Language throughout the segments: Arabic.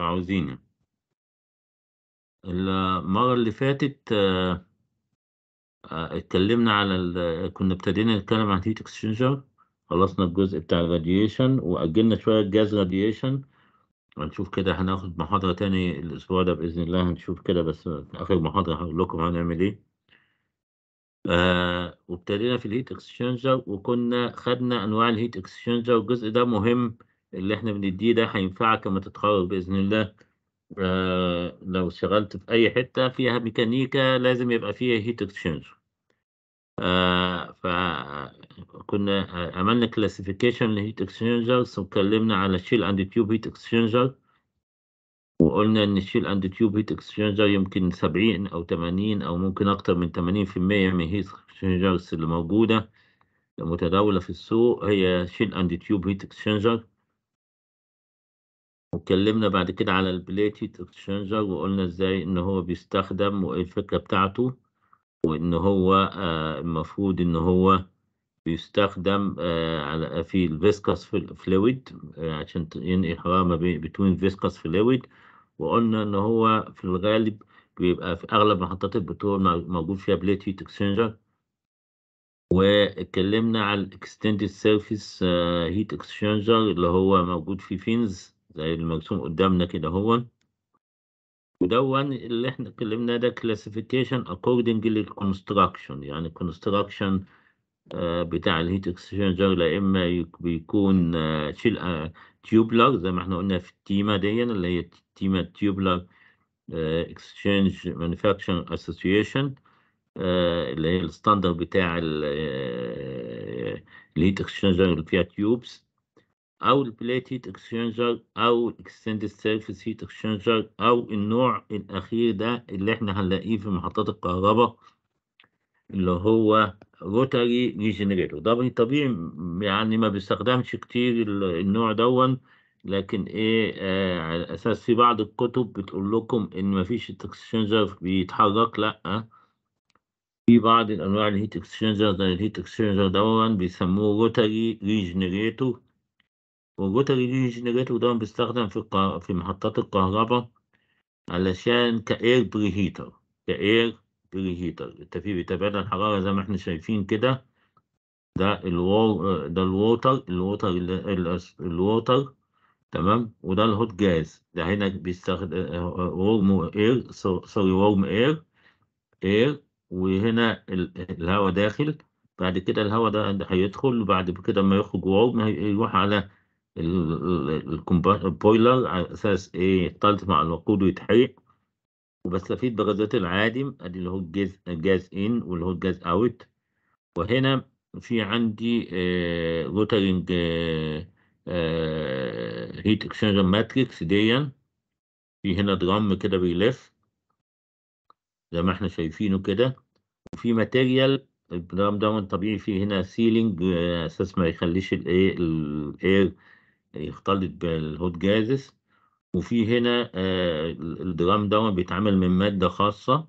عاوزينه المرة اللي فاتت آه، اتكلمنا على كنا ابتدينا نتكلم عن هيت اكسشينجر خلصنا الجزء بتاع الراديشن واجلنا شويه جاز راديشن هنشوف كده هناخد محاضرة تاني الأسبوع ده بإذن الله هنشوف كده بس في آخر محاضرة هقول لكم هنعمل إيه. آه وابتدينا في الهيت اكسشينجر وكنا خدنا أنواع الهيت اكسشينجر والجزء ده مهم اللي احنا بنديه ده هينفعك لما تتخرج باذن الله آه لو اشتغلت في اي حته فيها ميكانيكا لازم يبقى فيها هيت اكسشينجر آه فكنا عملنا كلاسيفيكيشن للهيت اكسشينجرز واتكلمنا على شيل اند تيوب هيت اكسشينجر وقلنا ان الشيل اند تيوب هيت اكسشينجر يمكن 70 او 80 او ممكن اكتر من 80% من الهيت اكسشينجرز اللي موجوده المتداوله في السوق هي شيل اند تيوب هيت اكسشينجر واتكلمنا بعد كده على هيت اكسشينجر وقلنا ازاي ان هو بيستخدم وايه الفكره بتاعته وان هو آه، المفروض ان هو بيستخدم آه، على في الفيسكاس آه، فلويد عشان ينقي حراره ما بين فيسكاس فلويد وقلنا ان هو في الغالب بيبقى في اغلب محطات البترول موجود فيها بليت هيت اكسشينجر واتكلمنا على الاكستندد سيرفيس هيت اكسشينجر اللي هو موجود في فينز زي المرسوم قدامنا كده هو ودون اللي احنا اتكلمنا ده classification according construction يعني construction آه، بتاع الهيت اكسشينجر لا اما بيكون آه شيل تيوبلر آه، زي ما احنا قلنا في التيمة دي اللي هي التيمة تيوبلر اكسشنج مانيفاكشن اسوسيشن اللي هي الستاندر بتاع الهيت اكسشينجر آه، اللي فيها تيوبس أو البليت هيت اكسشينجر أو Extended سيرفيس هيت اكسشينجر أو النوع الأخير ده اللي إحنا هنلاقيه في محطات الكهرباء اللي هو روتاري ريجنريتور ده طبيعي يعني ما بيستخدمش كتير النوع دون لكن ايه آه، على اساس في بعض الكتب بتقول لكم ان مفيش اكسشينجر بيتحرك لا في بعض الانواع الهيت اكسشينجر زي الهيت اكسشينجر دون بيسموه روتاري ريجنريتور والوتر دي جنريتور ده بيستخدم في في محطات الكهرباء علشان كاير بري هيتر كاير بري هيتر التفيه بيتبادل الحراره زي ما احنا شايفين كده ده الوور ده الووتر الووتر الووتر تمام وده الهوت جاز ده هنا بيستخدم ورم اير سوري ورم اير اير وهنا الهواء داخل بعد كده الهواء ده هيدخل وبعد كده ما يخرج ورم هيروح على البويلر على اساس ايه يختلط مع الوقود ويتحرق وبستفيد بغازات العادم ادي اللي هو الجاز الجاز ان واللي هو الجاز اوت وهنا في عندي آه روترنج آه هيت اكشنجر ماتريكس ديا في هنا درام كده بيلف زي ما احنا شايفينه كده وفي ماتيريال الدرام ده طبيعي فيه هنا سيلينج آه، اساس ما يخليش الايه الاير يختلط يعني بالهوت جازس وفي هنا آه، الدرام ده بيتعمل من مادة خاصة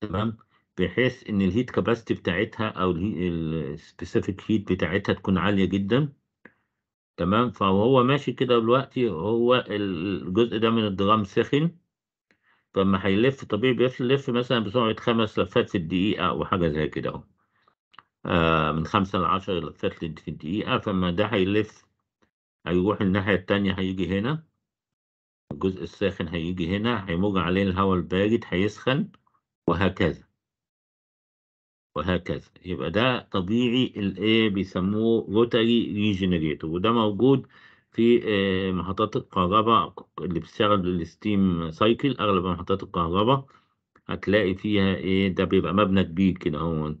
تمام بحيث ان الهيت كاباسيتي بتاعتها او السبيسيفيك هيت بتاعتها تكون عالية جدا تمام فهو ماشي كده دلوقتي هو الجزء ده من الدرام سخن فما هيلف طبيعي بيلف مثلا بسرعة خمس لفات في الدقيقة أو حاجة زي كده أهو آه، من خمسة لعشر لفات في الدقيقة فما ده هيلف هيروح الناحية التانية هيجي هنا الجزء الساخن هيجي هنا هيموج عليه الهواء البارد هيسخن وهكذا وهكذا يبقى ده طبيعي الايه بيسموه روتري ريجنريتور وده موجود في آه، محطات الكهرباء اللي بتشتغل بالستيم سايكل اغلب محطات الكهرباء هتلاقي فيها ايه ده بيبقى مبنى كبير كده اهو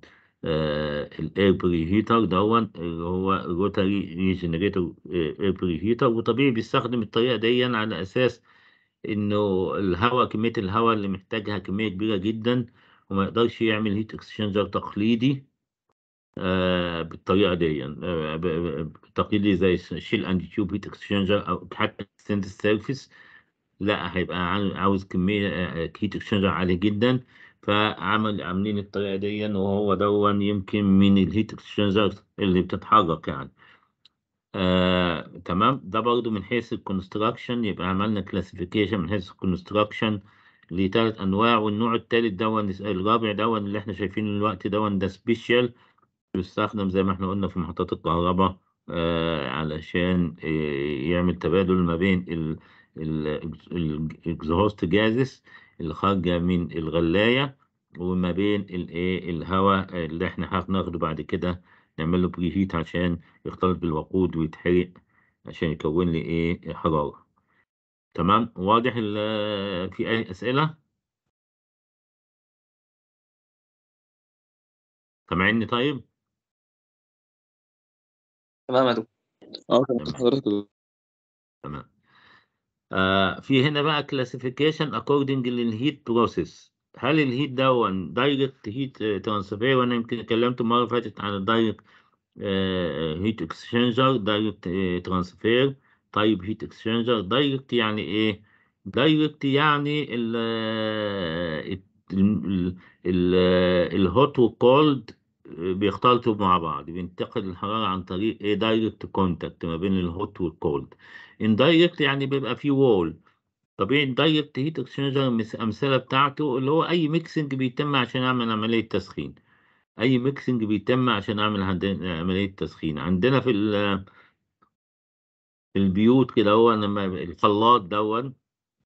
الاير بري هيتر دون اللي هو روتري ريجنريتور اير بري هيتر وطبيعي بيستخدم الطريقه دي على اساس انه الهواء كميه الهواء اللي محتاجها كميه كبيره جدا وما يقدرش يعمل هيت اكسشنجر تقليدي آه، بالطريقه دي آه، تقليدي زي شيل اند تيوب هيت اكسشنجر او حتى اكستند سيرفيس لا هيبقى عاوز كميه هيت اكسشنجر عاليه جدا فعمل عاملين الطريقه دي وهو دون يمكن من الهيت اكسشنجرز اللي بتتحرك يعني آه، تمام ده برضو من حيث الكونستراكشن يبقى عملنا كلاسيفيكيشن من حيث الكونستراكشن لثلاث انواع والنوع الثالث دون الرابع دون اللي احنا شايفينه الوقت دون ده سبيشال بيستخدم زي ما احنا قلنا في محطات الكهرباء آه علشان آه يعمل تبادل ما بين الاكزوست جازس اللي خارجة من الغلاية وما بين الايه الهواء اللي احنا هناخده بعد كده نعمل له بري هيت عشان يختلط بالوقود ويتحرق عشان يكون لي ايه حرارة تمام واضح آه، في اي اسئلة سامعني طيب تمام يا دكتور حضرتك تمام آه في هنا بقى كلاسيفيكيشن اكوردنج للهيت بروسيس هل الهيت ده دايركت هيت ترانسفير وانا يمكن اتكلمت المره اللي فاتت عن الدايركت هيت اكسشينجر دايركت ترانسفير طيب هيت اكسشينجر دايركت يعني ايه دايركت يعني ال آه، ال و cold بيختلطوا مع بعض بينتقل الحرارة عن طريق ايه دايركت كونتاكت ما بين الهوت والكولد اندايركت يعني بيبقى فيه وول طبيعي الدايركت هيت اكسشنجر الامثله بتاعته اللي هو اي ميكسنج بيتم عشان اعمل عمليه تسخين اي ميكسنج بيتم عشان اعمل عمليه تسخين عندنا في في البيوت كده هو لما الخلاط دون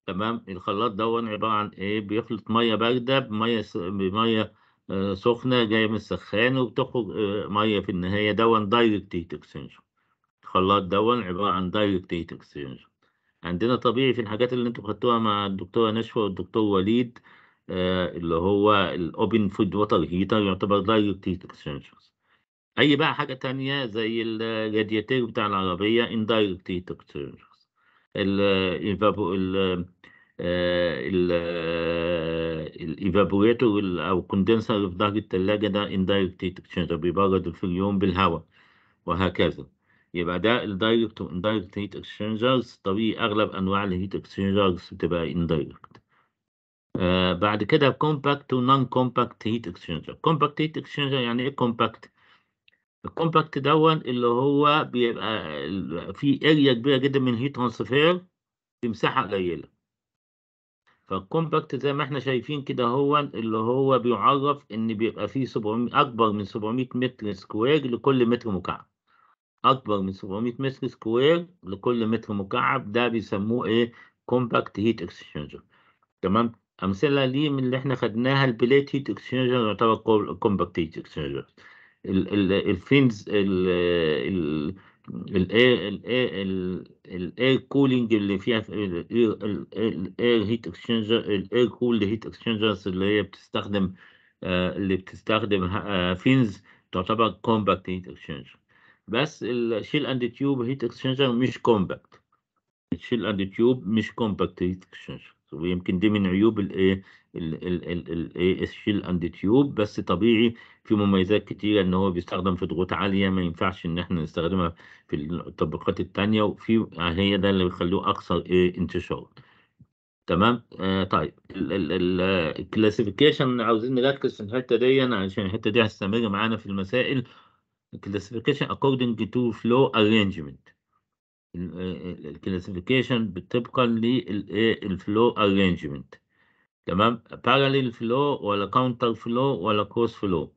تمام الخلاط دون عباره عن ايه بيخلط ميه بارده بميه بميه آه، سخنه جايه من السخان وبتخرج آه، ميه في النهايه دون دايركت هيت اكسشنج الخلاط دون عباره عن دايركت هيت اكسشنج عندنا طبيعي في الحاجات اللي انتوا خدتوها مع الدكتوره نشوى والدكتور وليد آه، اللي هو الاوبن فود ووتر هيتر يعتبر دايركت هيت اكسشنج اي بقى حاجه تانية زي الرادياتير بتاع العربيه اندايركت دايركت هيت اكسشنج آه، الايفابوريتور آه، او كوندنسر في ظهر الثلاجه ده اندايركت هيت اكسشينج بيبرد الفريون بالهواء وهكذا يبقى ده الدايركت واندايركت هيت اكسشينجرز طبيعي اغلب انواع الهيت اكسشينجرز بتبقى اندايركت آه، بعد كده كومباكت ونون كومباكت هيت اكسشينجر كومباكت هيت اكسشينجر يعني ايه كومباكت الكومباكت دون اللي هو بيبقى في اريا كبيره جدا من الهيت ترانسفير في مساحه قليله فالكومباكت زي ما احنا شايفين كده هو اللي هو بيعرف ان بيبقى فيه 700 اكبر من 700 متر سكوير لكل متر مكعب اكبر من 700 متر سكوير لكل متر مكعب ده بيسموه ايه كومباكت هيت اكسشينجر تمام امثله ليه من اللي احنا خدناها البليت هيت اكسشينجر يعتبر كومباكت هيت اكسشينجر الفينز ال ال الاير الاير الاير كولينج اللي فيها الاير هيت اكسشينجر الاير كولد هيت اكسشينجرز اللي هي بتستخدم آه، اللي بتستخدم فينز آه، تعتبر كومباكت هيت اكسشينجر بس الشيل اند تيوب هيت اكسشينجر مش كومباكت الشيل اند تيوب مش كومباكت هيت اكسشينجر ويمكن دي من عيوب الايه الاي اس شيل اند تيوب بس طبيعي في مميزات كتيره ان هو بيستخدم في ضغوط عاليه ما ينفعش ان احنا نستخدمها في التطبيقات الثانيه وفي هي ده اللي بيخلوه اكثر انتشار تمام آه طيب الكلاسيفيكيشن عاوزين نركز في الحته دي عشان الحته دي هتستمر معانا في المسائل classification according to flow arrangement الكلاسيفيكيشن طبقا للفلو ارينجمنت تمام parallel flow ولا counter flow ولا cross flow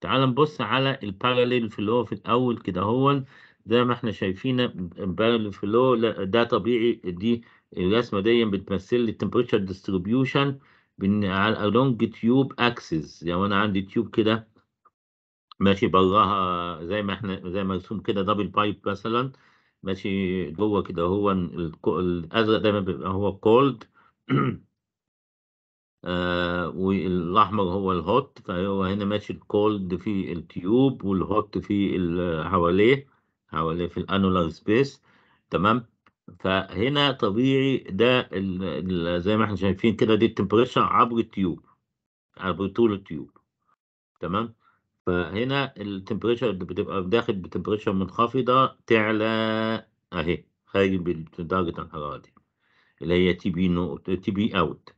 تعال نبص على ال parallel flow في الاول كده هو زي ما احنا شايفين parallel flow ده طبيعي دي الرسمه دي بتمثل لي temperature distribution على along tube axis لو يعني انا عندي tube كده ماشي براها زي ما احنا زي ما مرسوم كده double pipe مثلا ماشي جوه كده هو الازرق دايما بيبقى هو cold آه، والاحمر هو الهوت فهو هنا ماشي الكولد في التيوب والهوت في حواليه حواليه في الانولار سبيس تمام فهنا طبيعي ده زي ما احنا شايفين كده دي التمبريتشر عبر التيوب عبر طول التيوب تمام فهنا التمبريتشر اللي بتبقى داخل بتمبريتشر منخفضه تعلى اهي خارج بدرجه الحراره دي اللي هي تي بي نو تي بي اوت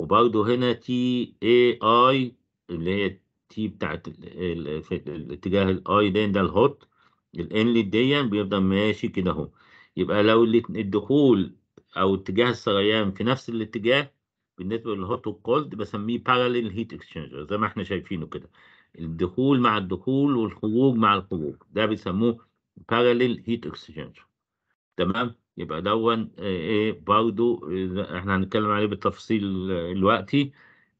وبرضه هنا تي اي اي اللي هي تي بتاعت الاتجاه الاي لين ده الهوت الانلت دي بيفضل ماشي كده اهو يبقى لو الدخول او اتجاه السريان في نفس الاتجاه بالنسبه للهوت والكولد بسميه بارلل هيت اكسشينجر زي ما احنا شايفينه كده الدخول مع الدخول والخروج مع الخروج ده بيسموه بارلل هيت اكسشينجر تمام يبقى دون آه، ايه برضو آه، احنا هنتكلم عليه بالتفصيل آه، دلوقتي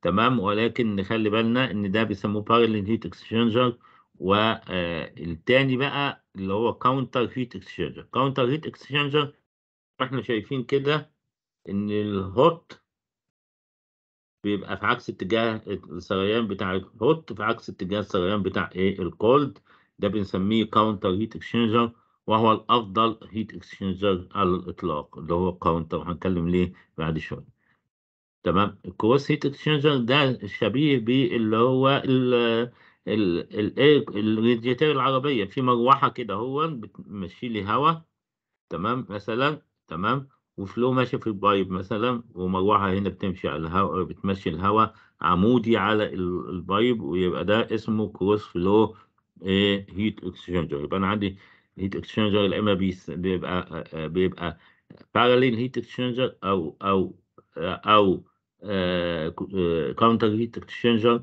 تمام ولكن نخلي بالنا ان ده بيسموه parallel heat exchanger والتاني بقى اللي هو counter heat exchanger counter heat exchanger احنا شايفين كده ان الهوت بيبقى في عكس اتجاه السريان بتاع الهوت في عكس اتجاه السريان بتاع ايه الكولد ده بنسميه كاونتر هيت اكسشينجر وهو الأفضل هيت اكسشينجر على الإطلاق اللي هو كاونتر هنتكلم ليه بعد شوية تمام الكروس هيت اكسشينجر ده شبيه باللي هو ال ال الريديتير العربيه في مروحه كده هو بتمشي لي هواء تمام مثلا تمام وفلو ماشي في البايب مثلا ومروحه هنا بتمشي على الهواء بتمشي الهواء عمودي على البايب ويبقى ده اسمه كروس فلو هيت اكسشينجر يبقى انا عندي الهيت اكسشنجر يا اما بيبقى بيبقى باراليل هيت اكسشنجر او او او كاونتر هيت اكسشنجر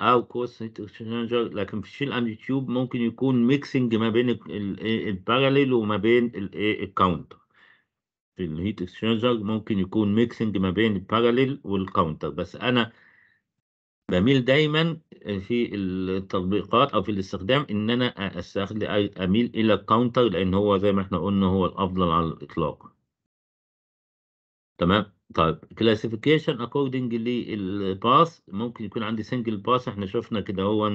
او كوس هيت اكسشنجر لكن في الشيل اند تيوب ممكن يكون ميكسنج ما بين الباراليل وما بين الايه الكاونتر في الهيت اكسشنجر ممكن يكون ميكسنج ما بين الباراليل والكاونتر بس انا بميل دايما آه، في التطبيقات او في الاستخدام ان انا استخدم اميل الى الكاونتر لان هو زي ما احنا قلنا هو الافضل على الاطلاق تمام طيب كلاسيفيكيشن اكوردنج للباس ممكن يكون عندي سنجل باس احنا شفنا كده هو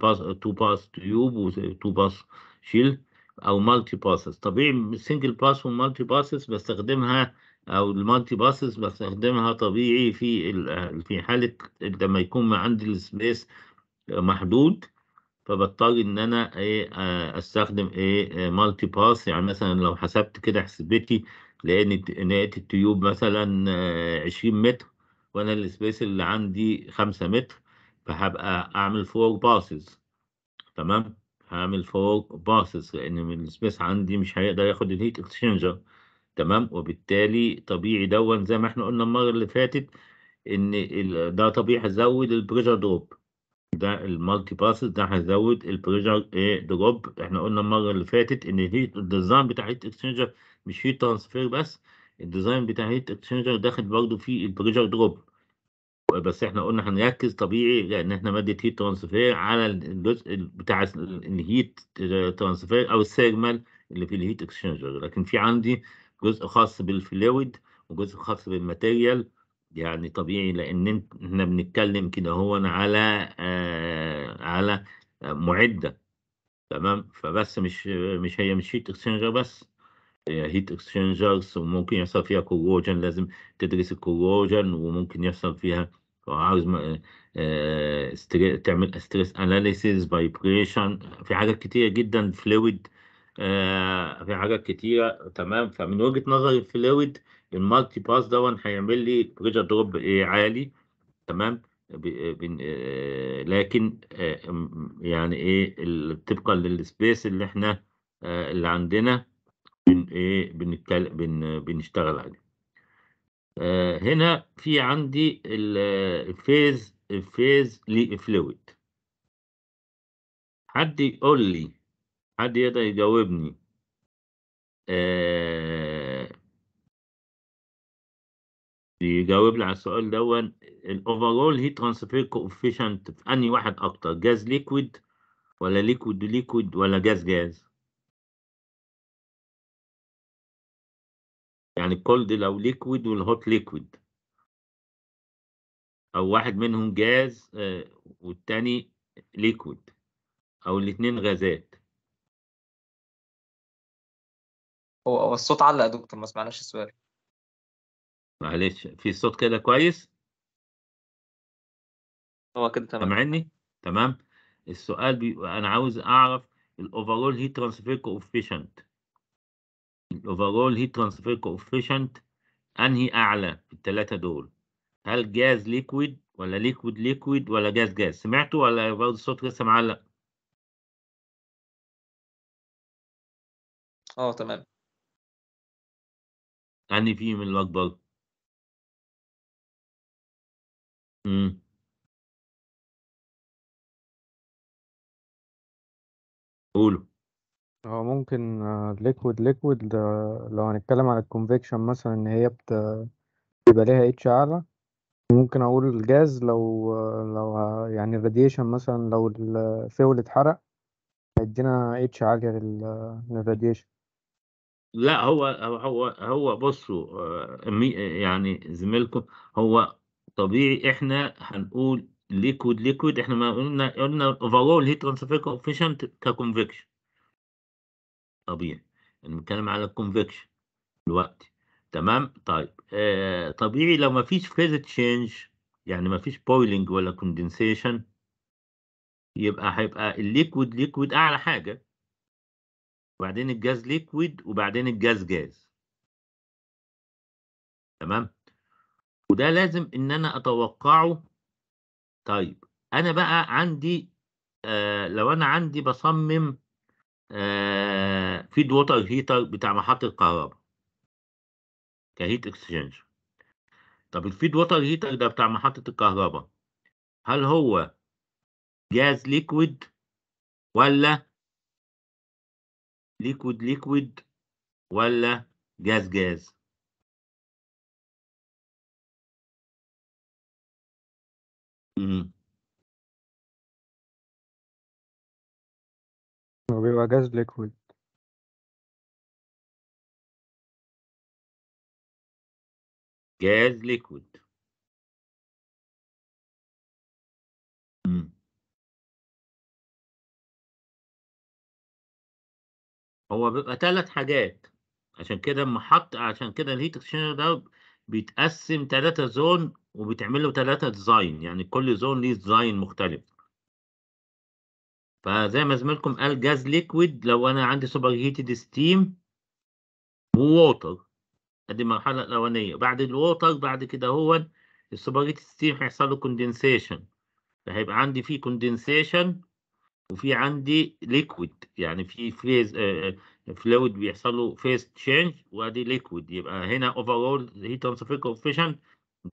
باس تو باس تيوب وتو باس شيل او مالتي باسز طبيعي سنجل باس ومالتي باسز بستخدمها او المالتي باسز بستخدمها طبيعي في آه، في حاله لما يكون ما عندي السبيس محدود فبضطر ان انا ايه آه، استخدم ايه آه، مالتي باس يعني مثلا لو حسبت كده حسبتي لان لقيت التيوب مثلا 20 متر وانا السبيس اللي عندي 5 متر فهبقى اعمل فور باسز تمام هعمل فور باسز لان السبيس عندي مش هيقدر ياخد الهيت اكسشينجر تمام وبالتالي طبيعي دون زي ما احنا قلنا المره اللي فاتت ان ده طبيعي هزود البريشر دروب ده المالتي باسز ده هيزود البريشر ايه دروب احنا قلنا المره اللي فاتت ان الهيت الديزاين بتاع هيت اكسشينجر مش هيت ترانسفير بس الديزاين بتاع هيت اكسشينجر داخل برضه فيه البريشر دروب بس احنا قلنا هنركز طبيعي لان احنا ماده هيت ترانسفير على الجزء بتاع الهيت ترانسفير او السيجمال اللي في الهيت اكسشينجر لكن في عندي جزء خاص بالفلويد وجزء خاص بالماتيريال يعني طبيعي لان احنا بنتكلم كده هو على آه على معده تمام فبس مش مش هي مش هيت اكسشينجر بس هي هيت اكسشينجرز وممكن يحصل فيها كوروجن لازم تدرس الكوروجن وممكن يحصل فيها عاوز آه، آه، تعمل ستريس اناليسيز فايبريشن في حاجات كتير جدا فلويد آه، في حاجات كتيرة تمام فمن وجهة نظري الفلويد المالتي باس دون هيعمل لي بريجر دروب إيه عالي تمام آه، لكن آه، يعني ايه طبقا للسبيس اللي احنا اللي عندنا بن ايه بنتكلم بن بنشتغل عليه هنا في عندي الفيز الفيز لفلويد حد يقول لي حد يقدر يجاوبني آه يجاوب لي على السؤال دون الاوفرول هي ترانسفير كوفيشنت في انهي واحد اكتر جاز ليكويد ولا ليكويد ليكويد ولا جاز جاز يعني كولد لو ليكويد والهوت ليكويد او واحد منهم جاز آه، والتاني ليكويد او الاتنين غازات هو هو الصوت علق يا دكتور ما سمعناش السؤال معلش في صوت كده كويس هو كده تمام سامعني تمام السؤال بي... انا عاوز اعرف الاوفرول هيت ترانسفير كوفيشنت الاوفرول هيت ترانسفير كوفيشنت انهي اعلى في الثلاثه دول هل جاز ليكويد ولا ليكويد ليكويد ولا جاز جاز سمعته ولا برضه الصوت لسه معلق اه تمام أني من الأكبر؟ امم قولوا هو ممكن ليكويد ليكويد لو هنتكلم عن الكونفكشن مثلا ان هي بت- بيبقى ليها اتش اعلى ممكن اقول الجاز لو لو يعني الراديشن مثلا لو الفيول اتحرق هيدينا اتش عالية للراديشن لا هو هو هو بصوا آه، يعني زميلكم هو طبيعي احنا هنقول ليكويد ليكويد احنا ما قلنا قلنا اوفرول هيت ترانسفير كوفيشنت ككونفكشن طبيعي انا يعني بنتكلم على الكونفكشن دلوقتي تمام طيب آه طبيعي لو ما فيش فيز تشينج يعني ما فيش بويلنج ولا كوندنسيشن يبقى هيبقى الليكويد ليكويد اعلى حاجه وبعدين الجاز ليكويد وبعدين الجاز جاز تمام وده لازم ان انا اتوقعه طيب انا بقى عندي آه لو انا عندي بصمم آه فيد ووتر هيتر بتاع محطه كهرباء كهيت اكسشينج طب الفيد ووتر هيتر ده بتاع محطه الكهرباء هل هو جاز ليكويد ولا ليكويد ليكويد ولا جاز جاز امم هو بيبقى جاز ليكويد جاز ليكويد امم هو بيبقى ثلاث حاجات عشان كده اما حط عشان كده الهيت اكسشينجر ده بيتقسم ثلاثة زون وبتعمل له ثلاثة ديزاين يعني كل زون ليه ديزاين مختلف فزي ما زميلكم قال جاز ليكويد لو انا عندي سوبر هيتد ستيم ووتر ادي المرحلة الأولانية بعد الووتر بعد كده هو السوبر هيتد ستيم هيحصل له كوندنسيشن فهيبقى عندي فيه كوندنسيشن وفي عندي ليكويد يعني في فيز فلويد آه، آه، بيحصل له فيز تشينج وادي ليكويد يبقى هنا اوفرول هيت ترانسفير كوفيشنت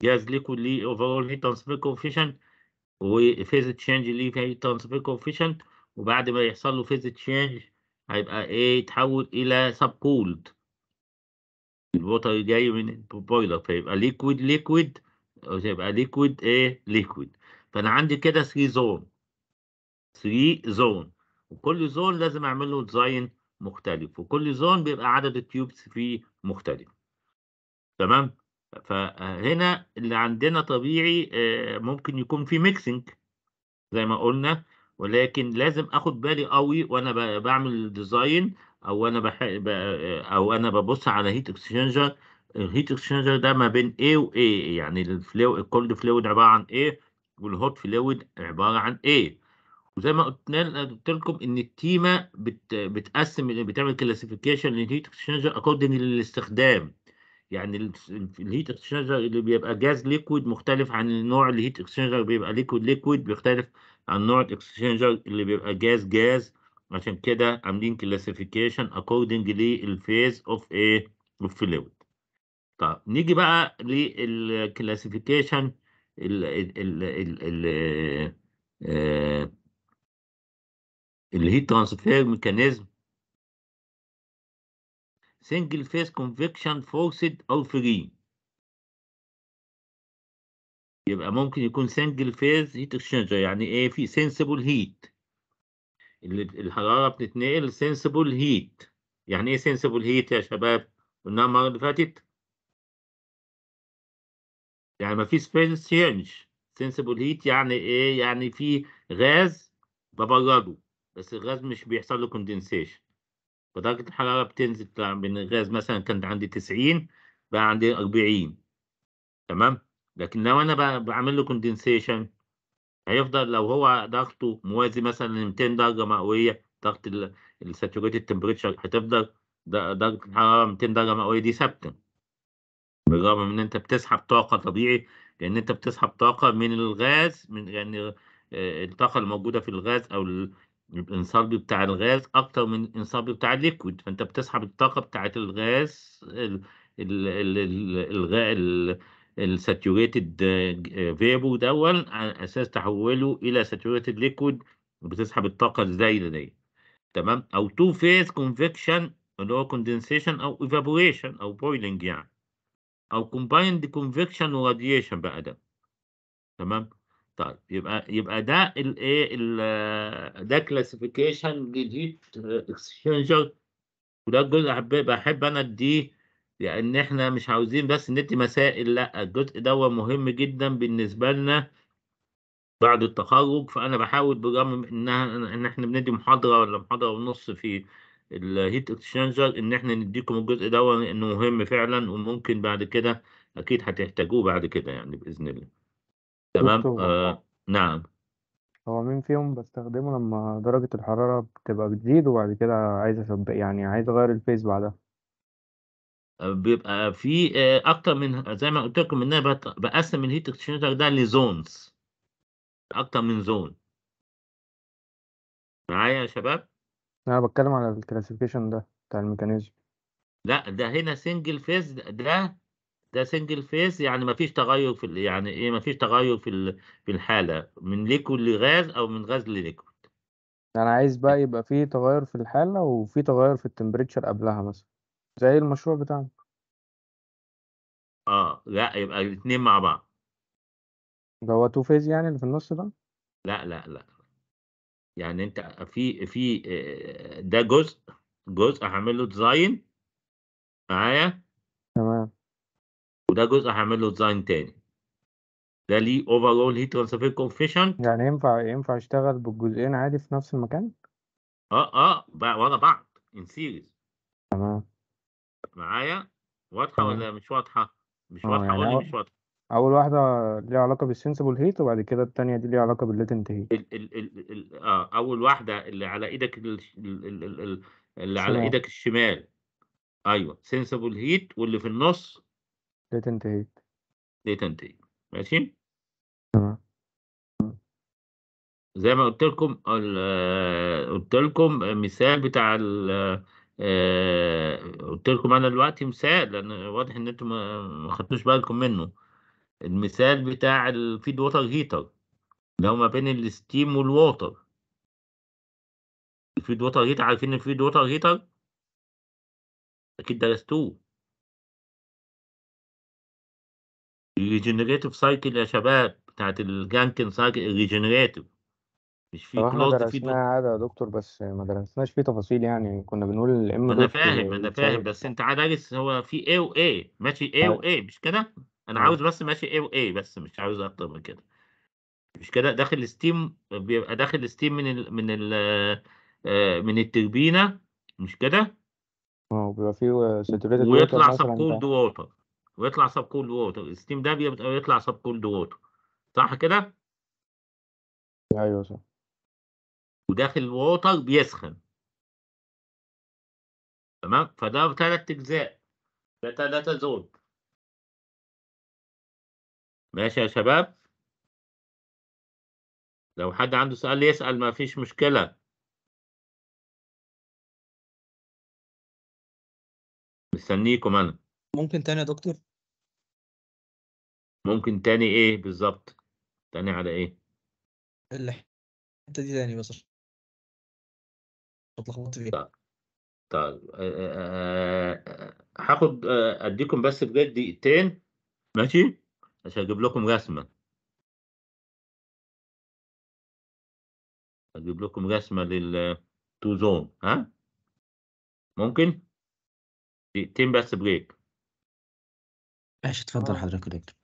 جاز ليكويد ليه اوفرول هيت ترانسفير كوفيشنت وفيز تشينج ليه هيت ترانسفير كوفيشنت وبعد ما يحصل له فيز تشينج هيبقى ايه يتحول الى سب كولد الوتر جاي من البويلر فيبقى ليكويد ليكويد هيبقى ليكويد ايه ليكويد فانا عندي كده 3 زون 3 زون وكل زون لازم اعمل له ديزاين مختلف وكل زون بيبقى عدد التيوبس فيه مختلف تمام فهنا اللي عندنا طبيعي آه، ممكن يكون في ميكسنج زي ما قلنا ولكن لازم اخد بالي قوي وانا بعمل ديزاين او انا بح... او انا ببص على هيت اكسشينجر الهيت اكسشينجر ده ما بين A و A يعني الفلو الكولد فلويد عباره عن A والهوت فلويد عباره عن A وزي ما قلنا قلت لكم ان التيمه بت بتقسم بتعمل كلاسيفيكيشن للهيت اكسشينجر اكوردنج للاستخدام يعني الهيت اكسشينجر اللي بيبقى جاز ليكويد مختلف عن النوع الهيت اكسشينجر بيبقى ليكويد ليكويد بيختلف عن نوع الاكسشينجر اللي بيبقى جاز جاز عشان كده عاملين كلاسيفيكيشن اكوردنج للفيز اوف ايه اوف فلويد طب نيجي بقى للكلاسيفيكيشن ال ال ال ال آه، آه، الهيت ترانسفير ميكانيزم سنجل فيس كونفكشن فورسد او فري يبقى ممكن يكون سنجل فيس هيت اكسشينجر يعني ايه في سنسبل هيت الحراره بتتنقل سنسبل هيت يعني ايه سنسبل هيت يا شباب قلناها المره اللي فاتت يعني ما فيش فيز تشينج سنسبل هيت يعني ايه يعني في غاز ببرده بس الغاز مش بيحصل له كوندنسيشن فدرجة الحرارة بتنزل من الغاز مثلا كانت عندي 90 بقى عندي 40 تمام لكن لو انا بعمل له كوندنسيشن هيفضل لو هو ضغطه موازي مثلا لميتين 200 درجة مئوية ضغط الساتوريتد تمبريتشر هتفضل درجة الحرارة 200 درجة مئوية دي ثابتة بالرغم من ان انت بتسحب طاقة طبيعي لان انت بتسحب طاقة من الغاز من يعني الطاقة الموجودة في الغاز او الانصاب بتاع الغاز اكتر من الانصاب بتاع الليكويد فانت بتسحب الطاقه بتاعه الغاز الساتيوريتد فيبو دول على اساس تحوله الى ساتوريتد ليكويد وبتسحب الطاقه الزايده دي تمام او تو فيز كونفكشن اللي هو كوندنسيشن او ايفابوريشن او بويلنج يعني او كومبايند كونفكشن وراديشن بقى ده تمام طيب يبقى يبقى ده الايه ده كلاسيفيكيشن للهيت اكسشينجر وده الجزء بحب انا اديه لان احنا مش عاوزين بس ندي مسائل لا الجزء ده مهم جدا بالنسبه لنا بعد التخرج فانا بحاول برغم ان ان احنا بندي محاضره ولا محاضره ونص في الهيت اكسشينجر ان احنا نديكم الجزء ده لانه مهم فعلا وممكن بعد كده اكيد هتحتاجوه بعد كده يعني باذن الله تمام آه نعم هو مين فيهم بستخدمه لما درجة الحرارة بتبقى بتزيد وبعد كده عايز أثبت يعني عايز أغير الفيس بعدها آه، بيبقى في آه، اكتر من زي ما قلت لكم ان انا بقسم الهيت اكسشينجر ده لزونز اكتر من زون معايا يا شباب انا بتكلم على الكلاسيفيكيشن ده بتاع الميكانيزم لا ده هنا سنجل فيز ده ده سنجل فيس يعني ما فيش تغير في يعني ايه ما فيش تغير في في الحاله من ليكويد لغاز او من غاز لليكويد انا عايز بقى يبقى في تغير في الحاله وفي تغير في التمبريتشر قبلها مثلا زي المشروع بتاعنا اه لا يبقى الاثنين مع بعض ده هو تو فيز يعني اللي في النص ده لا لا لا يعني انت في في آه، ده جزء جزء هعمل له ديزاين معايا تمام وده جزء هعمل له ديزاين تاني ده ليه اوفر اول هيت ترانسفير كوفيشنت يعني ينفع ينفع اشتغل بالجزئين عادي في نفس المكان؟ اه اه ورا بعض ان سيريز تمام معايا واضحه ولا مش واضحه؟ مش آه، واضحه يعني ولا مش واضحه؟ اول واحده ليها علاقه بالسنسبل هيت وبعد كده الثانيه دي ليها علاقه بالليتنت هيت ال ال ال ال اه اول واحده اللي على ايدك ال ال ال ال اللي على ايدك الشمال ايوه سنسبل هيت واللي في النص ديت هيت ليتنت هيت ماشي تمام زي ما قلت لكم آه، قلت لكم مثال بتاع آه، آه، قلت لكم انا دلوقتي مثال لان واضح ان انتم ما خدتوش بالكم منه المثال بتاع الفيد ووتر هيتر اللي هو ما بين الستيم والووتر الفيد ووتر هيتر عارفين الفيد ووتر هيتر اكيد درستوه الريجنريتيف سايكل يا شباب بتاعت الجانكن سايكل الريجنريتيف مش في كلوز في درسناها يا دكتور بس ما درسناش فيه تفاصيل يعني كنا بنقول الام انا فاهم انا فاهم بس انت عارف هو في اي و اي ماشي اي و اي أيوة. مش كده؟ انا أيوة. عاوز بس ماشي اي و اي بس مش عاوز اكتر من كده مش كده داخل ستيم بيبقى داخل ستيم من الـ من الـ آه، من التربينه مش كده؟ اه بيبقى فيه ساتوريتد ويطلع سبورت ووتر ويطلع سب كولد ووتر الستيم ده بيبقى يطلع سب كولد ووتر صح كده؟ ايوه صح وداخل الووتر بيسخن تمام فده ثلاث اجزاء ده ثلاثة زود ماشي يا شباب لو حد عنده سؤال يسأل ما فيش مشكلة مستنيكم أنا ممكن تاني يا دكتور ممكن تاني ايه بالظبط تاني على ايه الحته دي تاني بس اتلخبطت فيها طيب, طيب، آه، آه، آه، هاخد اديكم بس بجد دقيقتين ماشي عشان اجيب لكم رسمه اجيب لكم رسمه للتو زون ها ممكن دقيقتين بس بريك ماشي تفضل آه. حضرتك دكتور.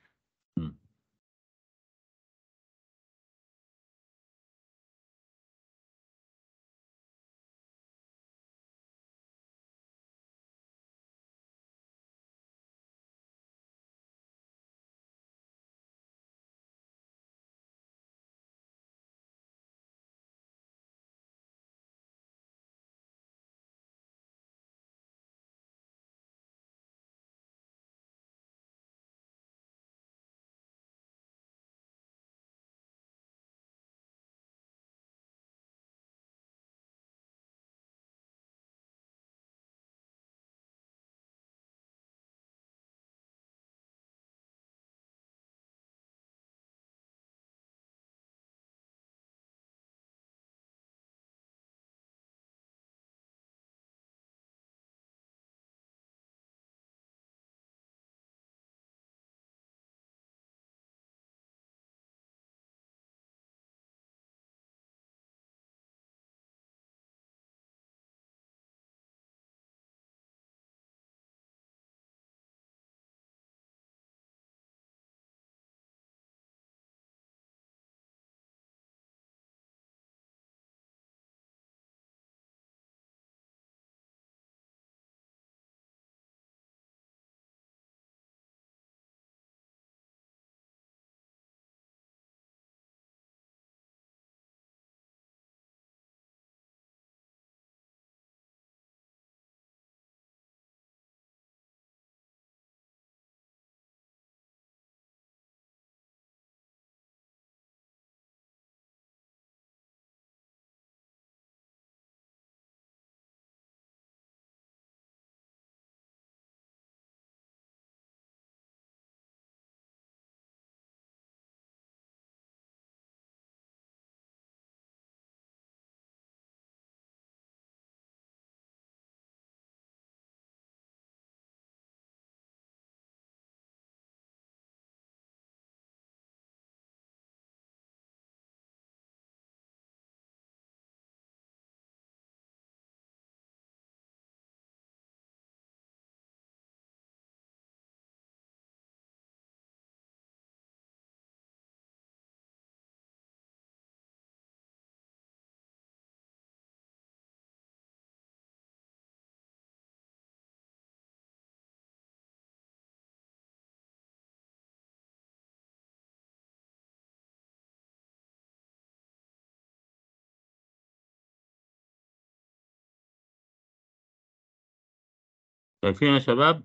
شايفين آه، يا شباب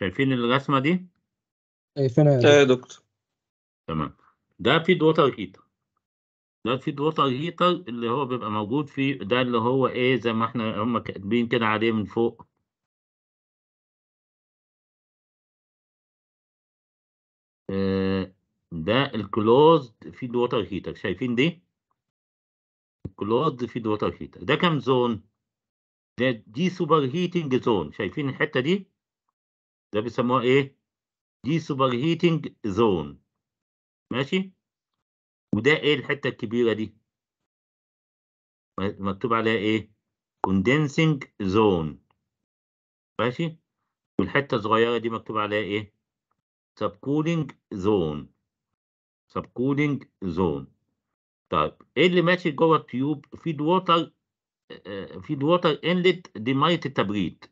شايفين الرسمة دي؟ شايفينها يا دكتور تمام ده في ووتر هيتر ده في ووتر هيتر اللي هو بيبقى موجود في ده اللي هو ايه زي ما احنا هم كاتبين كده عليه من فوق آه، ده الكلوزد في ووتر هيتر شايفين دي؟ كلورات ديفيد واتر هيتر ده كام زون؟ ده دي سوبر هيتنج زون شايفين الحته دي؟ ده بيسموها ايه؟ دي سوبر هيتنج زون ماشي؟ وده ايه الحته الكبيره دي؟ مكتوب عليها ايه؟ كوندنسنج زون ماشي؟ والحته الصغيره دي مكتوب عليها ايه؟ سب كولينج زون سب كولينج زون طيب ايه اللي ماشي جوه التيوب فيد ووتر فيد ووتر انلت دي ميه التبريد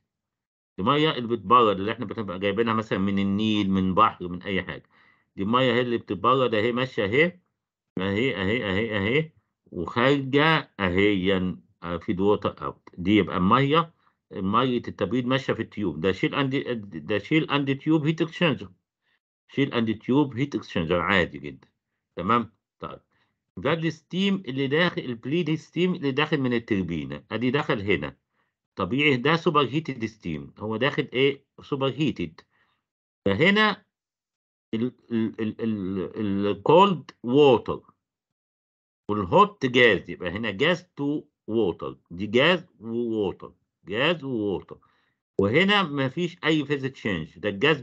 دي ميه اللي بتبرد اللي احنا بنبقى جايبينها مثلا من النيل من بحر من اي حاجه دي ميه هي اللي بتبرد اهي ماشيه اهي اهي اهي اهي اهي وخارجه اهيا آه، فيد ووتر اوت دي يبقى الميه ميه التبريد ماشيه في التيوب ده شيل اند ده شيل اند تيوب هيت اكسشينجر شيل اند تيوب هيت اكسشينجر عادي جدا تمام طيب ده الستيم اللي داخل البليد ستيم اللي داخل من التربينه ادي دخل هنا طبيعي ده سوبر هيتد ستيم هو داخل ايه سوبر هيتد فهنا الكولد ووتر والهوت جاز يبقى هنا جاز تو ووتر دي جاز ووتر جاز ووتر وهنا ما فيش اي فيز تشينج ده الجاز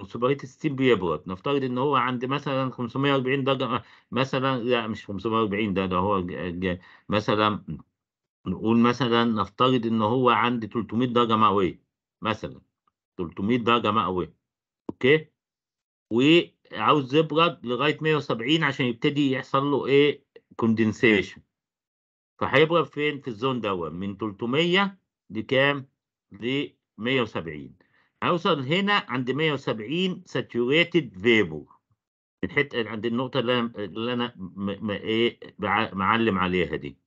السوبريت ستيل بيبرد نفترض ان هو عند مثلا 540 درجه آه، مثلا لا مش 540 ده ده هو مثلا نقول مثلا نفترض ان هو عند 300 درجه مئويه مثلا 300 درجه مئويه اوكي وعاوز يبرد لغايه 170 عشان يبتدي يحصل له ايه كوندنسيشن فهيبرد فين في الزون دوت من 300 لكام ل 170 هوصل هنا عند 170 ساتيوريتد من حته عند النقطه اللي انا اللي انا ايه معلم عليها دي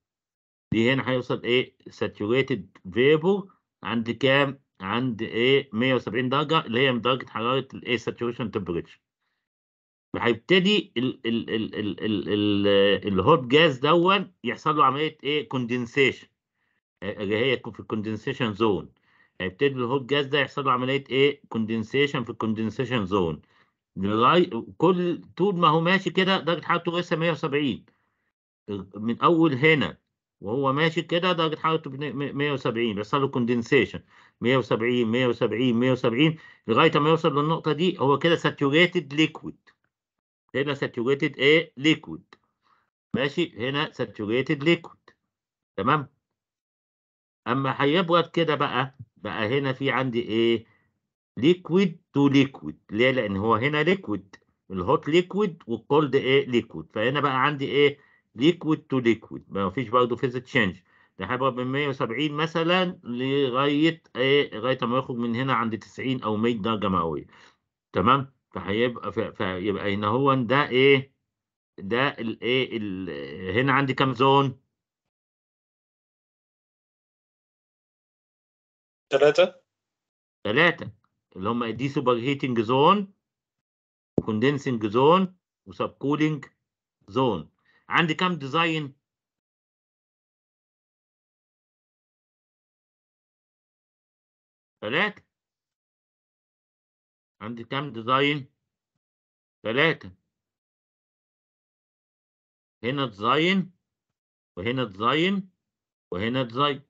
دي هنا هيوصل ايه ساتيوريتد فيبور عند كام عند ايه 170 درجه اللي هي من درجه حراره الايه ساتوريشن تمبريتشر هيبتدي الهوت جاز دون يحصل له عمليه ايه كوندنسيشن اللي هي في الكوندنسيشن زون هيبتدي يعني بالهوت جاز ده يحصل له عمليه ايه كوندنسيشن في الكوندنسيشن زون كل طول ما هو ماشي كده درجه حرارته لسه 170 من اول هنا وهو ماشي كده درجه حرارته 170 بيحصل له كوندنسيشن 170 170 170 لغايه ما يوصل للنقطه دي هو كده ساتيوريتد ليكويد هنا ساتيوريتد ايه ليكويد ماشي هنا ساتيوريتد ليكويد تمام اما هيبرد كده بقى بقى هنا في عندي ايه ليكويد تو ليكويد ليه لان هو هنا ليكويد الهوت ليكويد والكولد ايه ليكويد فهنا بقى عندي ايه ليكويد تو ليكويد ما فيش برضه فيز تشينج ده هيبقى من 170 مثلا لغايه ايه لغايه ما يخرج من هنا عند 90 او 100 درجه مئويه تمام فهيبقى فيبقى هنا هو ده ايه ده الايه هنا عندي كام زون ثلاثة ثلاثة اللي هم دي سوبر هيتنج زون كوندنسنج زون وسب كولينج زون عندي كام ديزاين؟ ثلاثة عندي كام ديزاين؟ ثلاثة هنا ديزاين وهنا ديزاين وهنا ديزاين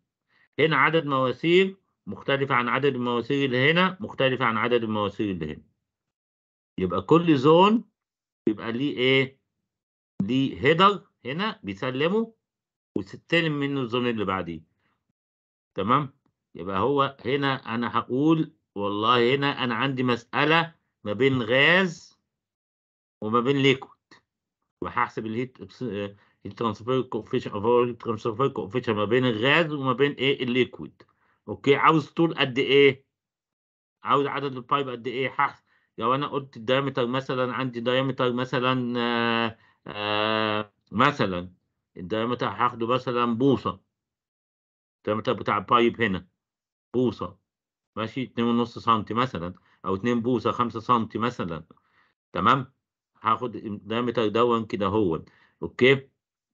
هنا عدد مواسير مختلفة عن عدد المواسير اللي هنا مختلفة عن عدد المواسير اللي هنا يبقى كل زون يبقى ليه ايه ليه هيدر هنا بيسلمه وتستلم منه الزون اللي بعديه تمام يبقى هو هنا انا هقول والله هنا انا عندي مسألة ما بين غاز وما بين ليكويد وهحسب الهيت الترانسفير كوفيشن ما بين الغاز وما بين ايه الليكويد اوكي عاوز طول قد ايه عاوز عدد البايب قد ايه هحسب لو انا قلت الدايمتر مثلا عندي دايمتر مثلا آآ آه، آآ آه، مثلا الدايمتر هاخده مثلا بوصه الدايمتر بتاع البايب هنا بوصه ماشي 2.5 سم مثلا او 2 بوصه 5 سم مثلا تمام هاخد الدايمتر دون كده هو اوكي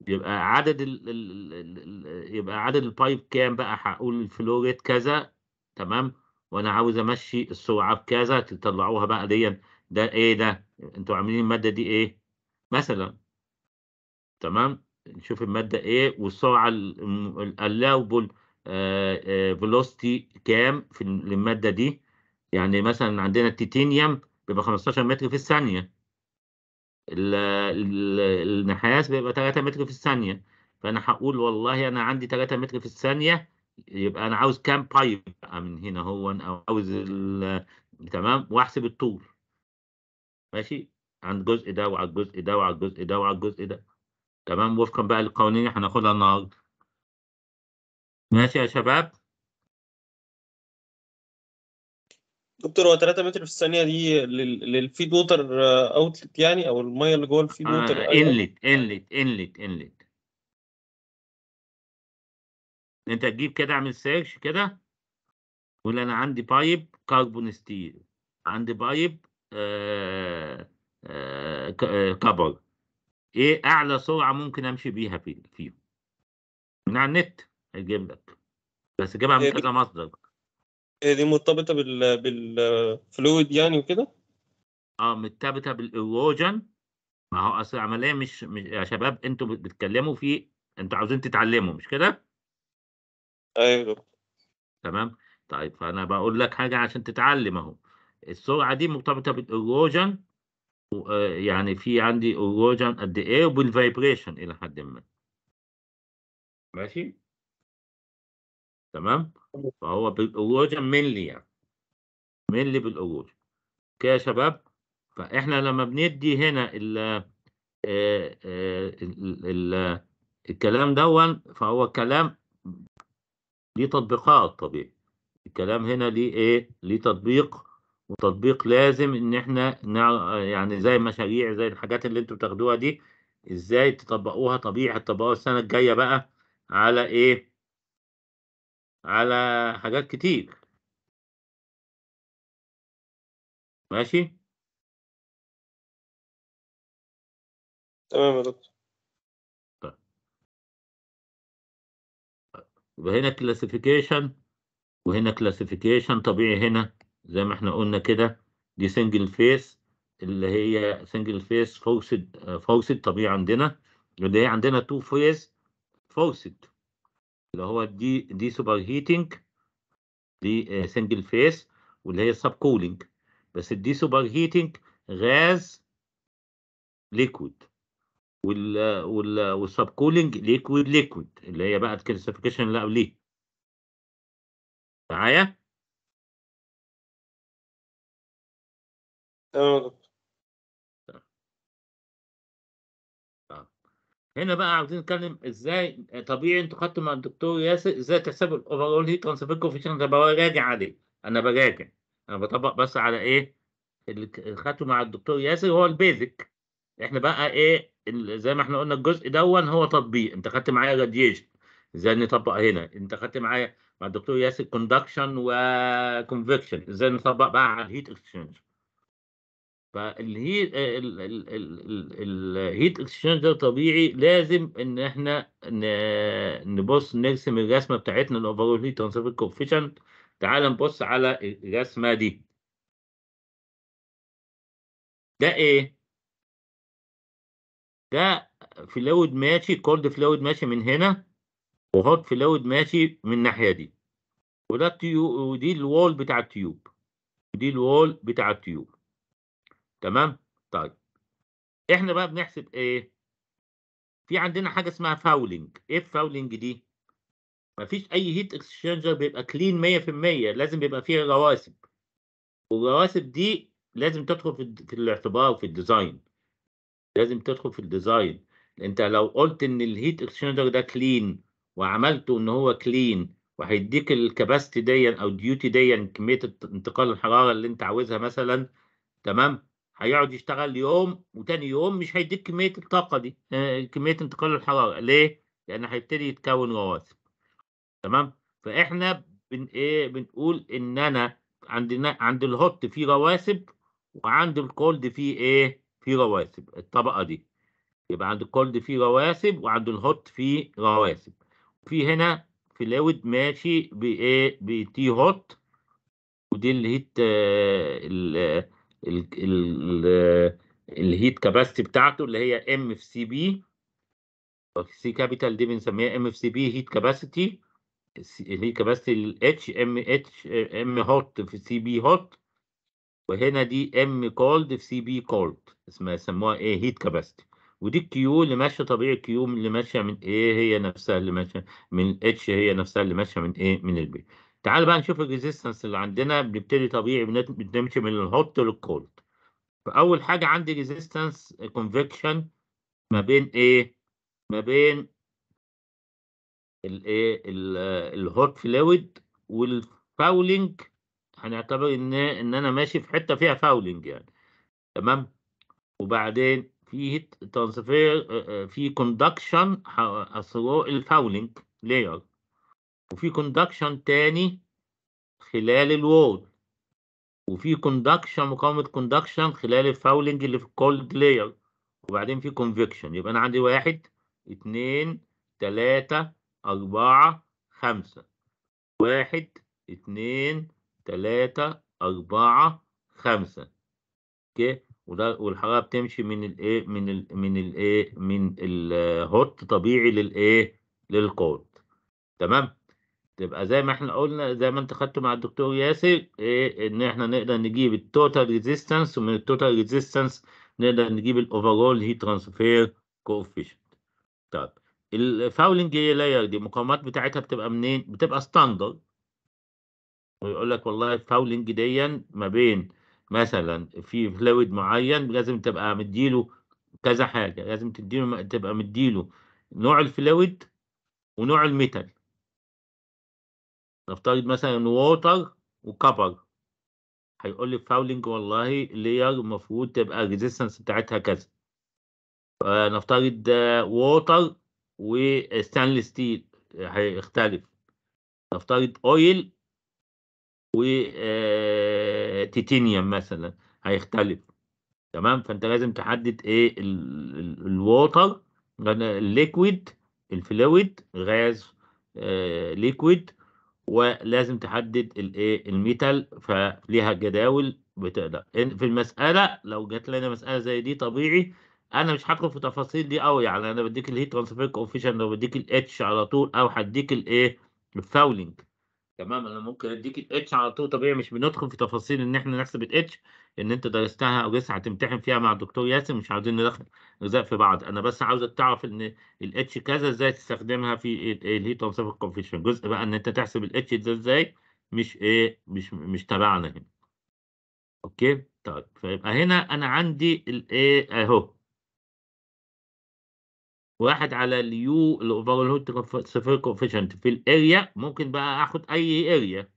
يبقى عدد ال ال ال يبقى عدد البايب كام بقى هقول الفلو ريت كذا تمام وانا عاوز امشي السرعه بكذا تطلعوها بقى دي ده ايه ده انتوا عاملين الماده دي ايه مثلا تمام نشوف الماده ايه والسرعه الالاوبل فيلوستي كام في الماده دي يعني مثلا عندنا التيتانيوم بيبقى 15 متر في الثانيه ال النحاس بيبقى 3 متر في الثانية فأنا هقول والله أنا عندي 3 متر في الثانية يبقى أنا عاوز كام بايب بقى من هنا هو أو عاوز تمام وأحسب الطول ماشي عند الجزء ده وعلى الجزء ده وعلى الجزء ده وعلى الجزء ده تمام وفقا بقى للقوانين اللي هناخدها النهارده ماشي يا شباب دكتور هو 3 متر في الثانيه دي للفيد ووتر اوتلت آه، يعني او الميه اللي جوه الفيد آه، ووتر انلت انلت انلت انلت انت تجيب كده اعمل سيرش كده قول انا عندي بايب كربون ستيل عندي بايب آه، كبر ايه اعلى سرعه ممكن امشي بيها فيه من على النت هيجيب لك بس جيبها من كذا مصدر هي آه، دي مرتبطه بال بالفلويد يعني وكده اه مرتبطه بالإروجن ما هو اصل العمليه مش, مش يا شباب انتوا بتتكلموا في انتوا عاوزين تتعلموا مش كده ايوه تمام طيب فانا بقول لك حاجه عشان تتعلم اهو السرعه دي مرتبطه بالإروجن آه، يعني في عندي إروجن قد ايه وبالفايبريشن الى حد ما ماشي تمام فهو بالأولوجن مينلي يعني مينلي بالأولوجن كده يا شباب فاحنا لما بندي هنا آه، آه، ال ال الكلام دون فهو كلام ليه تطبيقات طبيعي الكلام هنا ليه ايه ليه تطبيق وتطبيق لازم ان احنا يعني زي مشاريع زي الحاجات اللي انتوا بتاخدوها دي ازاي تطبقوها طبيعي هتطبقوها السنه الجايه بقى على ايه على حاجات كتير ماشي تمام يا دكتور يبقى هنا كلاسيفيكيشن وهنا كلاسيفيكيشن طبيعي هنا زي ما احنا قلنا كده دي سنجل فيس اللي هي سنجل فيس فوسد فوسد طبيعي عندنا اللي هي عندنا تو فيس فوسد اللي هو دي دي سوبر هيتنج دي سنجل فيس واللي هي سب كولينج بس الدي سوبر هيتنج غاز ليكويد وال وال والسب كولينج ليكويد ليكويد اللي هي بقى الكلاسيفيكيشن اللي قبليه معايا؟ تمام هنا بقى عاوزين نتكلم ازاي طبيعي انتوا خدتوا مع الدكتور ياسر ازاي تحسبوا الاوفرول هيت ترانسفير كوفيشن ده براجع عليه انا براجع انا بطبق بس على ايه اللي خدته مع الدكتور ياسر هو البيزك احنا بقى ايه زي ما احنا قلنا الجزء دون هو تطبيق انت خدت معايا راديشن ازاي نطبق هنا انت خدت معايا مع الدكتور ياسر كوندكشن وكونفكشن ازاي نطبق بقى على الهيت اكسشينج فالهيت هي الهيت اكسشينج ده طبيعي لازم ان احنا نبص نرسم الرسمه بتاعتنا الاوفرول هيت ترانسفير كوفيشنت تعال نبص على الرسمه دي ده ايه ده فلويد ماشي كولد فلويد ماشي من هنا وهوت فلويد ماشي من الناحيه دي وده ودي الوول بتاع التيوب ودي الوول بتاع التيوب تمام طيب احنا بقى بنحسب ايه في عندنا حاجه اسمها فاولنج ايه الفاولنج دي مفيش اي هيت اكسشينجر بيبقى كلين 100% لازم بيبقى فيه رواسب والرواسب دي لازم تدخل في, في الاعتبار وفي الديزاين لازم تدخل في الديزاين انت لو قلت ان الهيت اكسشينجر ده كلين وعملته ان هو كلين وهيديك الكباستي دي او الديوتي دي كميه انتقال الحراره اللي انت عاوزها مثلا تمام هيقعد يشتغل يوم وتاني يوم مش هيديك كمية الطاقة دي آه، كمية انتقال الحرارة ليه؟ لأن هيبتدي يتكون رواسب تمام؟ فإحنا بن إيه بنقول إن أنا عندنا عند الهوت في رواسب وعند الكولد في إيه؟ في رواسب الطبقة دي يبقى عند الكولد في رواسب وعند الهوت في رواسب في هنا فلويد ماشي بإيه؟ بتي هوت ودي اللي هي الهيت كاباسيتي بتاعته اللي هي ام في سي بي سي كابيتال دي بنسميها ام في سي بي هيت كاباسيتي هي كاباسيتي الاتش ام اتش ام هوت في سي بي هوت وهنا دي ام كولد في سي بي كولد اسمها سموها ايه هيت كاباسيتي ودي الكيو اللي ماشيه طبيعي الكيو اللي ماشيه من ايه هي نفسها اللي ماشيه من الاتش هي نفسها اللي ماشيه من ايه من البي تعال بقى نشوف الريزيستنس اللي عندنا بنبتدي طبيعي بنمشي من الهوت للكولد فاول حاجه عندي ريزيستنس كونفكشن ما بين ايه ما بين الايه الهوت فلويد والفاولينج هنعتبر ان ان انا ماشي في حته فيها فاولينج يعني تمام وبعدين في ترانسفير في كوندكشن اثناء الفاولينج لاير وفي كوندكشن تاني خلال الوول وفي كوندكشن مقاومة كوندكشن خلال الفاولنج اللي في الكولد لاير وبعدين في كونفكشن يبقى أنا عندي واحد اتنين تلاتة أربعة خمسة واحد اتنين تلاتة أربعة خمسة أوكي وده والحرارة بتمشي من الإيه من الـ من الإيه من الهوت طبيعي للإيه للكولد تمام تبقى زي ما احنا قلنا زي ما انت خدته مع الدكتور ياسر ايه ان احنا نقدر نجيب التوتال ريزيستنس ومن التوتال ريزيستنس نقدر نجيب الاوفرول هيت ترانسفير كوفيشنت طب الفاولنج لاير دي المقاومات بتاعتها بتبقى منين؟ بتبقى ستاندرد ويقول لك والله الفاولنج دي ما بين مثلا في فلويد معين لازم تبقى مديله كذا حاجه لازم تديله تبقى مديله نوع الفلويد ونوع الميتال نفترض مثلا ووتر وكبر هيقول لي فاولينج والله لير المفروض تبقى الريزيستنس بتاعتها كذا فنفترض ووتر وستانلس ستيل هيختلف نفترض اويل وتيتانيوم آه، مثلا هيختلف تمام فانت لازم تحدد ايه الووتر الليكويد الفلويد غاز ليكويد آه، ولازم تحدد الايه الميتال فليها جداول بتقدر في المساله لو جات لنا مساله زي دي طبيعي انا مش هدخل في تفاصيل دي قوي يعني انا بديك الهيت ترانسفير كوفيشن لو بديك الاتش على طول او هديك الايه الفاولنج تمام انا ممكن اديك الاتش على طول طبيعي مش بندخل في تفاصيل ان احنا نحسب الاتش ان انت درستها او لسه هتمتحن فيها مع الدكتور ياسر مش عاوزين ندخل غذاء في بعض انا بس عاوزك تعرف ان الاتش كذا ازاي تستخدمها في الهيت وانصاف الكونفيشن جزء بقى ان انت تحسب الاتش ده ازاي مش ايه مش مش تبعنا هنا اوكي طيب فيبقى هنا انا عندي الايه اهو واحد على اليو الاوفرول هوت سفير كوفيشنت في الاريا ممكن بقى اخد اي اريا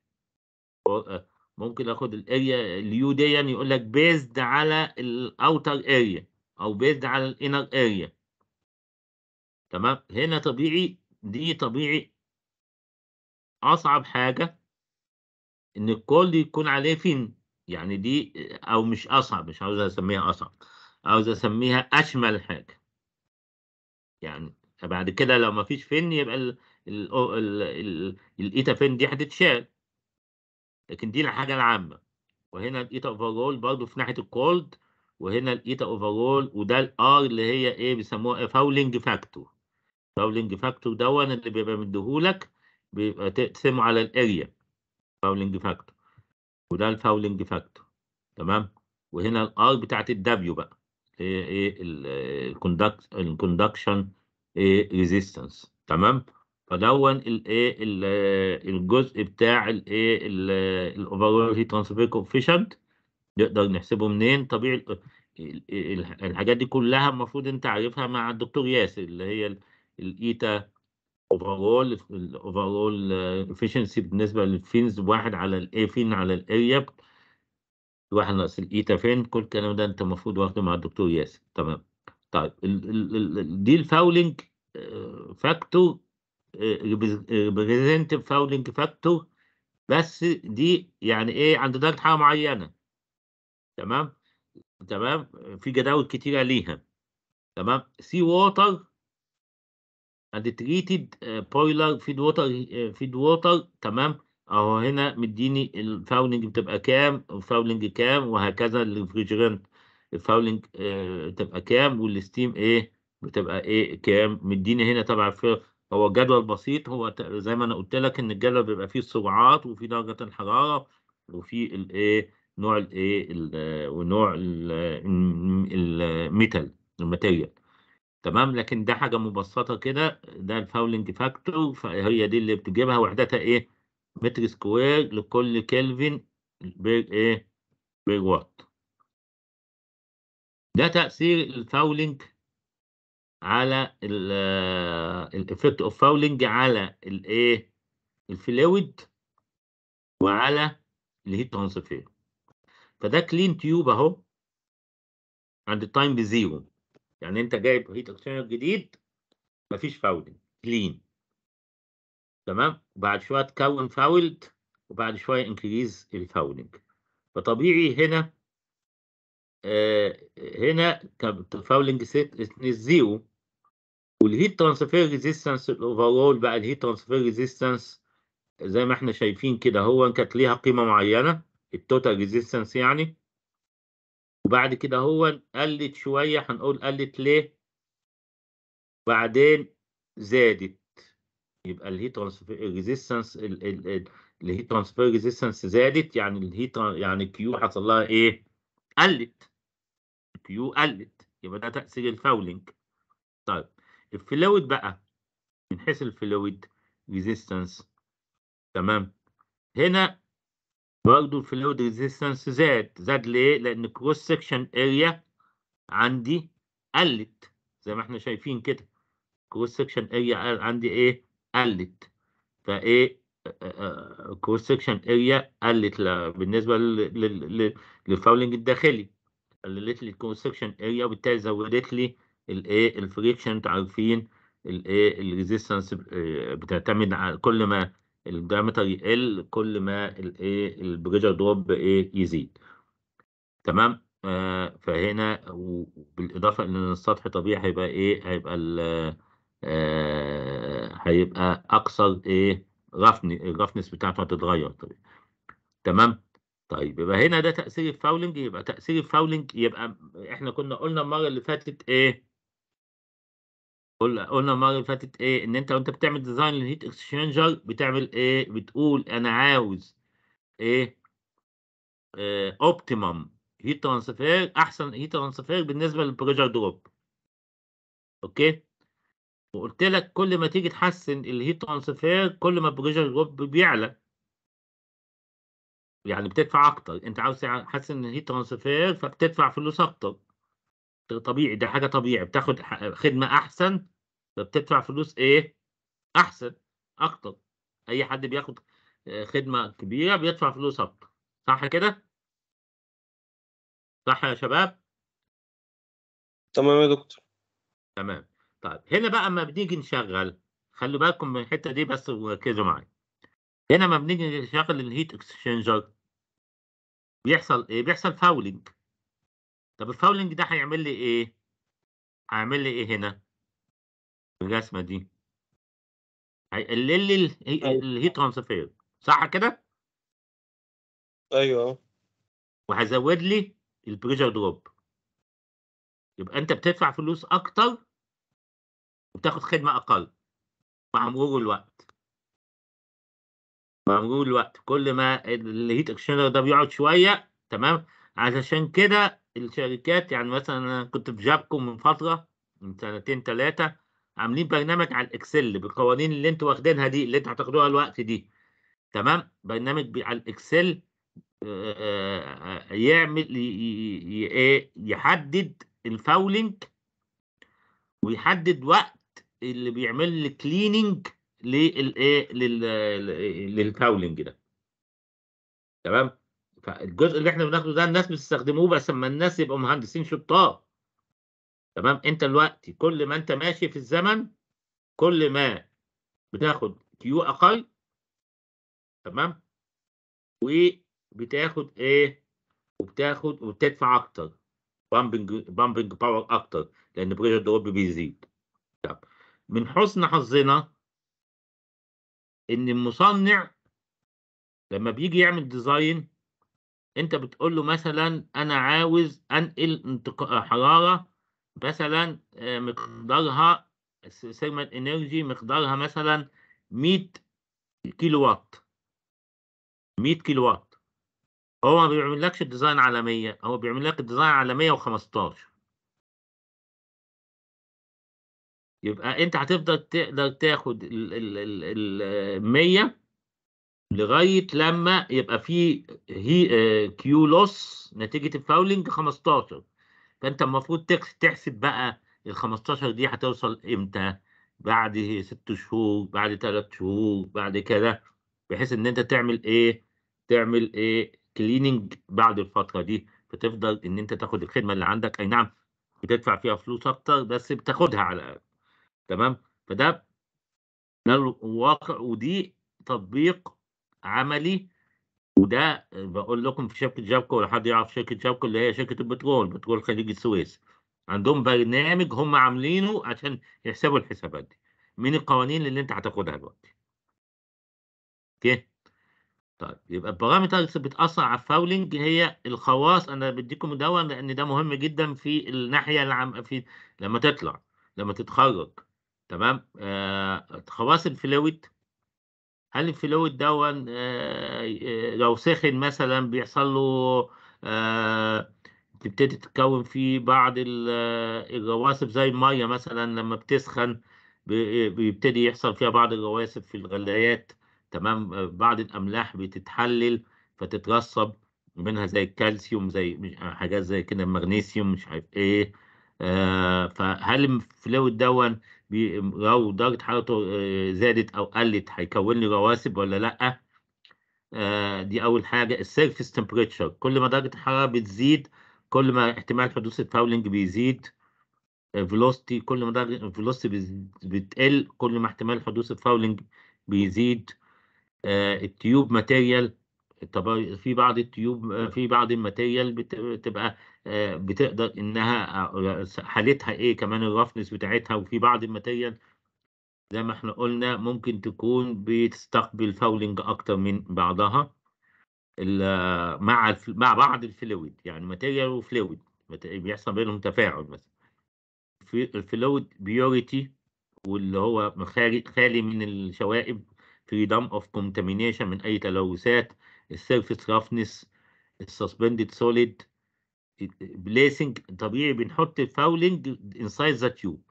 ممكن اخد الاريا اليو دي يعني يقول لك بيزد على الاوتر اريا او بيزد على الانر اريا تمام هنا طبيعي دي طبيعي اصعب حاجه ان الكل يكون عليه فين يعني دي او مش اصعب مش عاوز اسميها اصعب عاوز اسميها اشمل حاجه يعني بعد كده لو ما فيش فين يبقى الايتا فين دي هتتشال لكن دي الحاجه العامه وهنا الايتا اوفرول برضو في ناحيه الكولد وهنا الايتا اوفرول وده الار اللي هي ايه بيسموها فاولنج فاكتور فاولنج فاكتور دون اللي بيبقى مديهولك بيبقى تقسمه على الاريا فاولنج فاكتور وده الفاولنج فاكتور تمام وهنا الار بتاعت الدبليو بقى ايه ايه الكوندكشن ريزيستنس تمام فدون الايه الجزء بتاع الايه الاوفرول هيت ترانسفير كوفيشنت نقدر نحسبه منين طبيعي الحاجات دي كلها المفروض انت عارفها مع الدكتور ياسر اللي هي الايتا اوفرول الاوفرول افشنسي بالنسبه للفينز واحد على الاي فين على الاريا واحد ناقص الايتا فين كل الكلام ده انت المفروض واخده مع الدكتور ياسر تمام طيب دي الفاولنج فاكتور آه، ريبريزنتيف فاولينج فاكتور بس دي يعني ايه عند درجه حراره معينه تمام تمام في جداول كتيره ليها تمام سي ووتر اند تريتد بويلر فيد ووتر فيد ووتر تمام اهو هنا مديني الفاولينج بتبقى كام الفاولينج كام وهكذا الريفريجرنت الفاولينج آه تبقى كام والستيم ايه بتبقى ايه كام مديني هنا طبعا في هو جدول بسيط هو زي ما انا قلت لك ان الجدول بيبقى فيه السرعات وفي درجه الحراره وفي الايه نوع الايه ونوع الميتال الماتيريال تمام لكن ده حاجه مبسطه كده ده الفاولنج فاكتور فهي دي اللي بتجيبها وحدتها ايه متر سكوير لكل كلفن بير ايه بير وات ده تاثير الفاولنج على الافكت اوف فاولنج على الايه الفلويد وعلى الهيت ترانسفير فده كلين تيوب اهو عند التايم بزيرو يعني انت جايب هيت اكسشنر جديد مفيش فاولنج كلين تمام وبعد شويه تكون فاولد وبعد شويه انكريز الفاولنج فطبيعي هنا آه هنا فاولنج ست زيرو والهيت ترانسفير ريزيستنس الاوفرول بقى الهيت ترانسفير ريزيستنس زي ما احنا شايفين كده هو كانت ليها قيمه معينه التوتال ريزيستنس يعني وبعد كده هو قلت شويه هنقول قلت ليه وبعدين زادت يبقى الهيت ترانسفير ريزيستنس الهيت ترانسفير ريزيستنس زادت يعني الهيت يعني كيو حصل لها ايه؟ قلت كيو قلت يبقى ده تاثير الفاولينج طيب الفلويد بقى من حيث الفلويد ريزيستنس تمام هنا برضو الفلويد ريزيستنس زاد زاد ليه؟ لأن الكروس سكشن اريا عندي قلت زي ما احنا شايفين كده كروس سكشن اريا عندي ايه؟ قلت فايه كروس سكشن اريا قلت بالنسبه للفاولنج الداخلي قللت لي الكروس سكشن اريا وبالتالي زودت لي الايه الفريكشن انتوا عارفين الايه الريزيستنس آه، بتعتمد على كل ما الدايمتر يقل كل ما الايه البريجر دروب ايه يزيد تمام آه فهنا بالاضافه ان السطح طبيعي هيبقى ايه هيبقى آه هيبقى اكثر ايه رفن الرفنس بتاعته هتتغير طبيعي تمام طيب يبقى هنا ده تاثير الفاولنج يبقى تاثير الفاولنج يبقى احنا كنا قلنا المره اللي فاتت ايه قلنا المره اللي فاتت ايه ان انت وانت بتعمل ديزاين للهيت اكسشينجر بتعمل ايه بتقول انا عاوز ايه اوبتيمم هيت ترانسفير احسن هيت ترانسفير بالنسبه للبريشر دروب اوكي وقلت لك كل ما تيجي تحسن الهيت ترانسفير كل ما البريشر دروب بيعلى يعني بتدفع اكتر انت عاوز تحسن الهيت ترانسفير فبتدفع فلوس اكتر طبيعي ده حاجه طبيعي بتاخد خدمه احسن فبتدفع فلوس ايه احسن اكتر اي حد بياخد آه، خدمه كبيره بيدفع فلوس اكتر صح كده صح يا شباب تمام يا دكتور تمام طيب هنا بقى اما بنيجي نشغل خلوا بالكم من الحته دي بس وركزوا معايا هنا لما بنيجي نشغل الهيت اكسشينجر بيحصل ايه بيحصل فاولنج طب الفاولنج ده هيعمل لي ايه هيعمل لي ايه هنا الرسمه دي هيقلل لي الهيت ترانسفير أيوة. صح كده ايوه وهزود لي البريشر دروب يبقى انت بتدفع فلوس اكتر وبتاخد خدمه اقل مع مرور الوقت مع مرور الوقت كل ما الهيت اكشنر ده بيقعد شويه تمام علشان كده الشركات يعني مثلا انا كنت في جابكم من فتره من سنتين ثلاثه عاملين برنامج على الاكسل بالقوانين اللي انتوا واخدينها دي اللي انتوا هتاخدوها الوقت دي تمام برنامج على الاكسل آه، آه، آه، يعمل إيه، يحدد الفاولينج ويحدد وقت اللي بيعمل لي كليننج للايه للفاولينج ده تمام فالجزء اللي احنا بناخده ده الناس بتستخدموه بس اما الناس يبقوا مهندسين شطار تمام انت دلوقتي كل ما انت ماشي في الزمن كل ما بتاخد كيو اقل تمام وبتاخد ايه وبتاخد وبتدفع اكتر بامبنج بامبنج باور اكتر لان بريشر دروب بيزيد طب من حسن حظنا ان المصنع لما بيجي يعمل ديزاين انت بتقول له مثلا انا عاوز انقل آه، حراره مثلا آه، مقدارها سيرمال انرجي مقدارها مثلا 100 كيلو وات 100 كيلو وات هو ما بيعملكش الديزاين على 100 هو بيعمل لك الديزاين على 115 يبقى انت هتفضل تقدر تاخد ال 100 لغايه لما يبقى في هي كيو لوس نتيجه الفاولنج 15 فانت المفروض تحسب بقى ال 15 دي هتوصل امتى بعد ست شهور بعد ثلاث شهور بعد كده بحيث ان انت تعمل ايه تعمل ايه كليننج بعد الفتره دي فتفضل ان انت تاخد الخدمه اللي عندك اي نعم بتدفع فيها فلوس اكتر بس بتاخدها على الاقل تمام فده ده الواقع ودي تطبيق عملي وده بقول لكم في شركه جابكو ولا حد يعرف شركه جابكو اللي هي شركه البترول بترول خليج السويس عندهم برنامج هم عاملينه عشان يحسبوا الحسابات دي من القوانين اللي انت هتاخدها دلوقتي اوكي طيب يبقى البارامترز بتاثر على الفاولنج هي الخواص انا بديكم دواء لان ده مهم جدا في الناحيه العم في لما تطلع لما تتخرج تمام آه خواص الفلويد هل الفلويد ده لو آه، آه، سخن مثلا بيحصل له آه، تبتدي تتكون فيه بعض الرواسب زي الميه مثلا لما بتسخن بيبتدي يحصل فيها بعض الرواسب في الغليات تمام بعض الاملاح بتتحلل فتترسب منها زي الكالسيوم زي حاجات زي كده المغنيسيوم مش عارف ايه آه فهل الفلويد دون لو درجة حرارته آه، زادت أو قلت هيكون لي رواسب ولا لأ آه، دي أول حاجة السيرفيس تمبريتشر كل ما درجة الحرارة بتزيد كل ما احتمال حدوث الفاولنج بيزيد فيلوستي آه، كل ما درجة الفيلوستي بتقل كل ما احتمال حدوث الفاولنج بيزيد التيوب ماتيريال طب في بعض التيوب في بعض الماتيريال بتبقى آه، بتقدر انها آه، حالتها ايه كمان الرفنس بتاعتها وفي بعض الماتيريال زي ما احنا قلنا ممكن تكون بتستقبل فاولنج اكتر من بعضها مع مع بعض الفلويد يعني ماتيريال وفلويد بيحصل بينهم تفاعل مثلا في الفلويد بيوريتي واللي هو خالي من الشوائب في دم اوف كونتامينيشن من اي تلوثات السيرفيس رافنس السسبندد سوليد بليسنج طبيعي بنحط الفاولنج انسايد ذا تيوب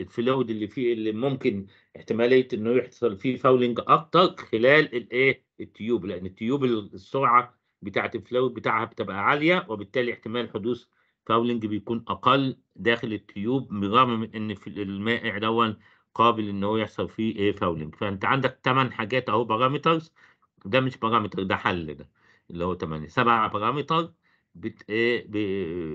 الفلويد اللي فيه اللي ممكن احتماليه انه يحصل فيه فاولنج اكتر خلال الايه التيوب لان التيوب السرعه بتاعه الفلويد بتاعها بتبقى عاليه وبالتالي احتمال حدوث فاولنج بيكون اقل داخل التيوب بالرغم من ان في المائع دون قابل ان هو يحصل فيه ايه فاولنج فانت عندك ثمان حاجات اهو بارامترز ده مش بارامتر ده حل ده اللي هو 8 7 بارامتر بت ايه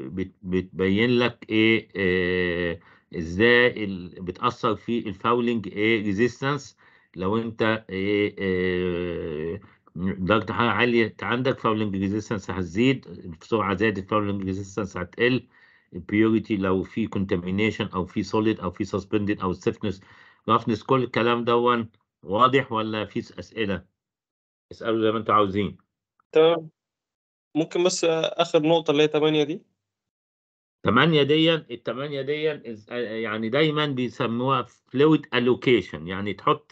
بت بتبين لك ايه, إيه ازاي ال... بتاثر في الفاولنج ايه ريزيستنس لو انت ايه, إيه درجه حراره عاليه عندك فاولنج ريزيستنس هتزيد السرعه زادت فاولنج ريزيستنس هتقل البيوريتي لو في كونتامينيشن او في سوليد او في سسبندد او ستيفنس رفنس كل الكلام دون واضح ولا في اسئله؟ اسالوا زي ما انتم عاوزين تمام ممكن بس اخر نقطه اللي هي 8 دي 8 دي 8 دي يعني دايما بيسموها فلويد الوكيشن يعني تحط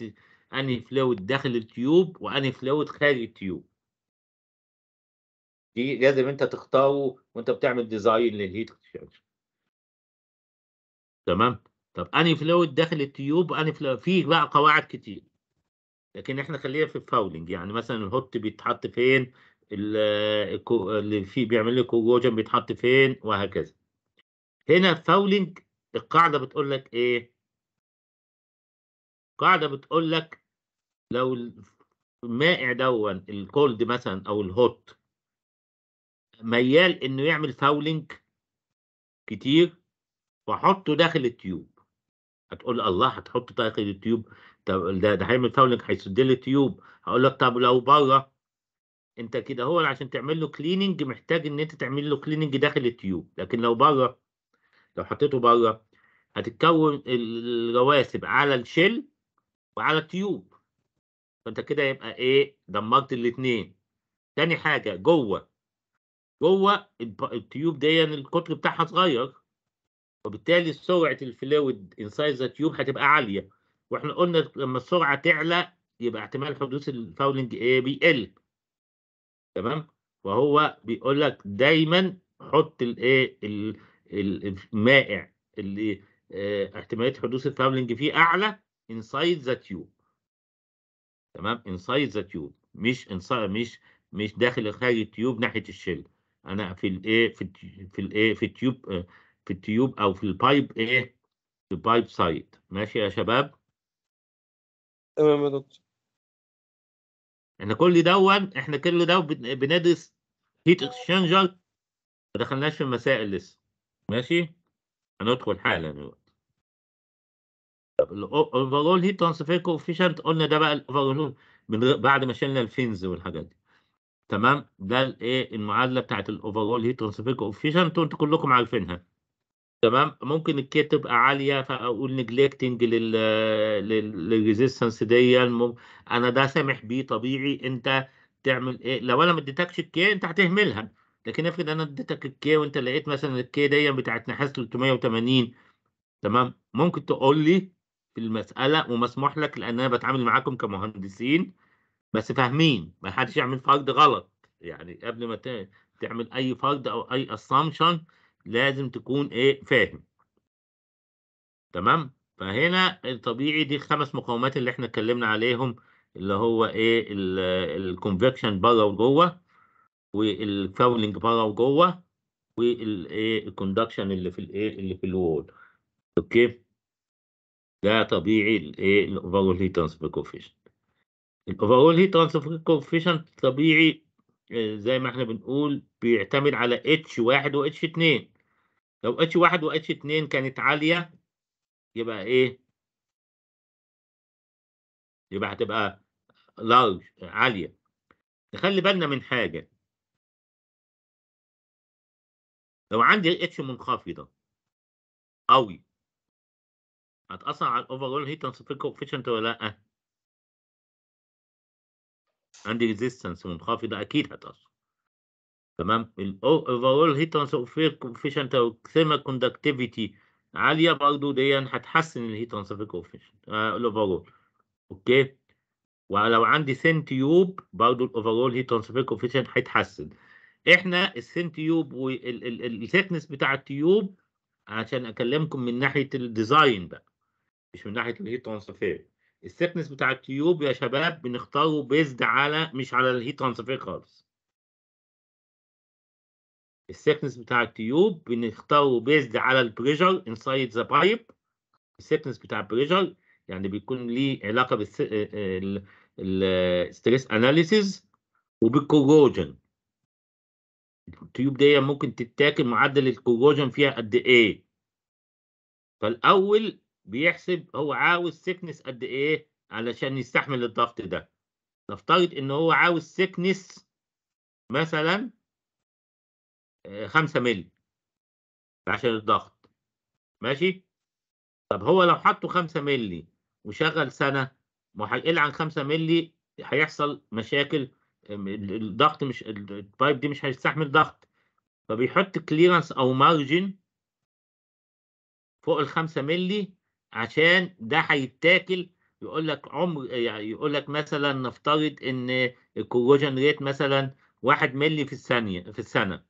انهي فلويد داخل التيوب وانهي فلويد خارج التيوب دي لازم انت تختاره وانت بتعمل ديزاين للهيت تمام طب انهي فلويد داخل التيوب واني فلويد فيه بقى قواعد كتير لكن احنا خلينا في الفاولنج يعني مثلا الهوت بيتحط فين اللي في بيعمل لك كوجن بيتحط فين وهكذا هنا فاولنج القاعده بتقول لك ايه القاعده بتقول لك لو المائع دون الكولد مثلا او الهوت ميال انه يعمل فاولنج كتير واحطه داخل التيوب هتقول الله هتحطه داخل التيوب طب ده ده هيعمل فاولنج هيسد لي تيوب هقول لك طب لو بره انت كده هو عشان تعمل له كليننج محتاج ان انت تعمل له كليننج داخل التيوب لكن لو بره لو حطيته بره هتتكون الرواسب على الشل وعلى التيوب فانت كده يبقى ايه دمرت الاثنين تاني حاجه جوه جوه التيوب دي القطر بتاعها صغير وبالتالي سرعه الفلويد انسايز ذا تيوب هتبقى عاليه واحنا قلنا لما السرعه تعلى يبقى احتمال حدوث الفاولنج ايه بيقل تمام وهو بيقول لك دايما حط الايه المائع اللي آه، احتماليه حدوث الفاولنج فيه اعلى انسايد ذا تيوب تمام انسايد ذا تيوب مش انسايد مش مش داخل خارج التيوب ناحيه الشل انا في الايه في الايه في التيوب آه، في التيوب او في البايب ايه البايب سايد ماشي يا شباب تمام يا دكتور احنا كل دون احنا كل ده بندرس هيت اكسشنجر ما دخلناش في المسائل لسه ماشي هندخل حالا دلوقتي طب الاوفرول هيت ترانسفير كوفيشنت قلنا ده بقى الاوفرول بعد ما شلنا الفينز والحاجات دي تمام ده الايه المعادله بتاعت الاوفرول هيت ترانسفير كوفيشنت انتوا كلكم عارفينها تمام ممكن الكي تبقى عاليه فاقول نجلكتنج للريزيستنس دي المم... انا ده سامح بيه طبيعي انت تعمل ايه لو انا ما اديتكش الكي انت هتهملها لكن افرض انا اديتك الكي وانت لقيت مثلا الكي دي بتاعت نحاس 380 تمام ممكن تقول لي في المساله ومسموح لك لان انا بتعامل معاكم كمهندسين بس فاهمين ما حدش يعمل فرض غلط يعني قبل ما تعمل اي فرض او اي اسامبشن لازم تكون ايه فاهم تمام فهنا الطبيعي دي الخمس مقاومات اللي احنا اتكلمنا عليهم اللي هو ايه الكونفكشن بره وجوه والفاولنج بره وجوه والايه الكوندكشن اللي في الايه اللي في الوول اوكي ده طبيعي الايه الاوفرول هيت ترانسفير كوفيشنت الاوفرول هيت ترانسفير كوفيشنت طبيعي آه، زي ما احنا بنقول بيعتمد على اتش واحد واتش اتنين لو اتش واحد واتش اتنين كانت عالية يبقى ايه؟ يبقى هتبقى لارج عالية نخلي بالنا من حاجة لو عندي اتش منخفضة قوي هتأثر على الاوفرول هيت ترانسفير كوفيشنت ولا لأ؟ عندي ريزيستنس منخفضة أكيد هتأثر تمام الاوفرول هيت ترانسفير كوفيشنت او ثيرمال كوندكتيفيتي عاليه برضه دي هتحسن الهيت ترانسفير كوفيشنت الاوفرول اوكي ولو عندي ثين تيوب برضه الاوفرول هيت ترانسفير كوفيشنت هيتحسن احنا الثين تيوب والثيكنس بتاع التيوب عشان اكلمكم من ناحيه الديزاين بقى مش من ناحيه الهيت ترانسفير الثيكنس بتاع التيوب يا شباب بنختاره بيزد على مش على الهيت ترانسفير خالص الثيكنس بتاع التيوب بنختاره بيزد على البريشر انسايد ذا بايب الثيكنس بتاع البريشر يعني بيكون ليه علاقه بالستريس اناليسيز وبالكوروجن التيوب دي ممكن تتاكل معدل الكوروجن فيها قد ايه فالاول بيحسب هو عاوز ثيكنس قد ايه علشان يستحمل الضغط ده نفترض ان هو عاوز ثيكنس مثلا 5 آه، مللي عشان الضغط ماشي طب هو لو حطه 5 مللي وشغل سنه ما هيقل عن 5 مللي هيحصل مشاكل آه، الضغط مش البايب دي مش هيستحمل ضغط فبيحط كليرنس او مارجن فوق ال 5 مللي عشان ده هيتاكل يقول لك عمر يعني يقول لك مثلا نفترض ان الكوروجن ريت مثلا 1 مللي في الثانيه في السنه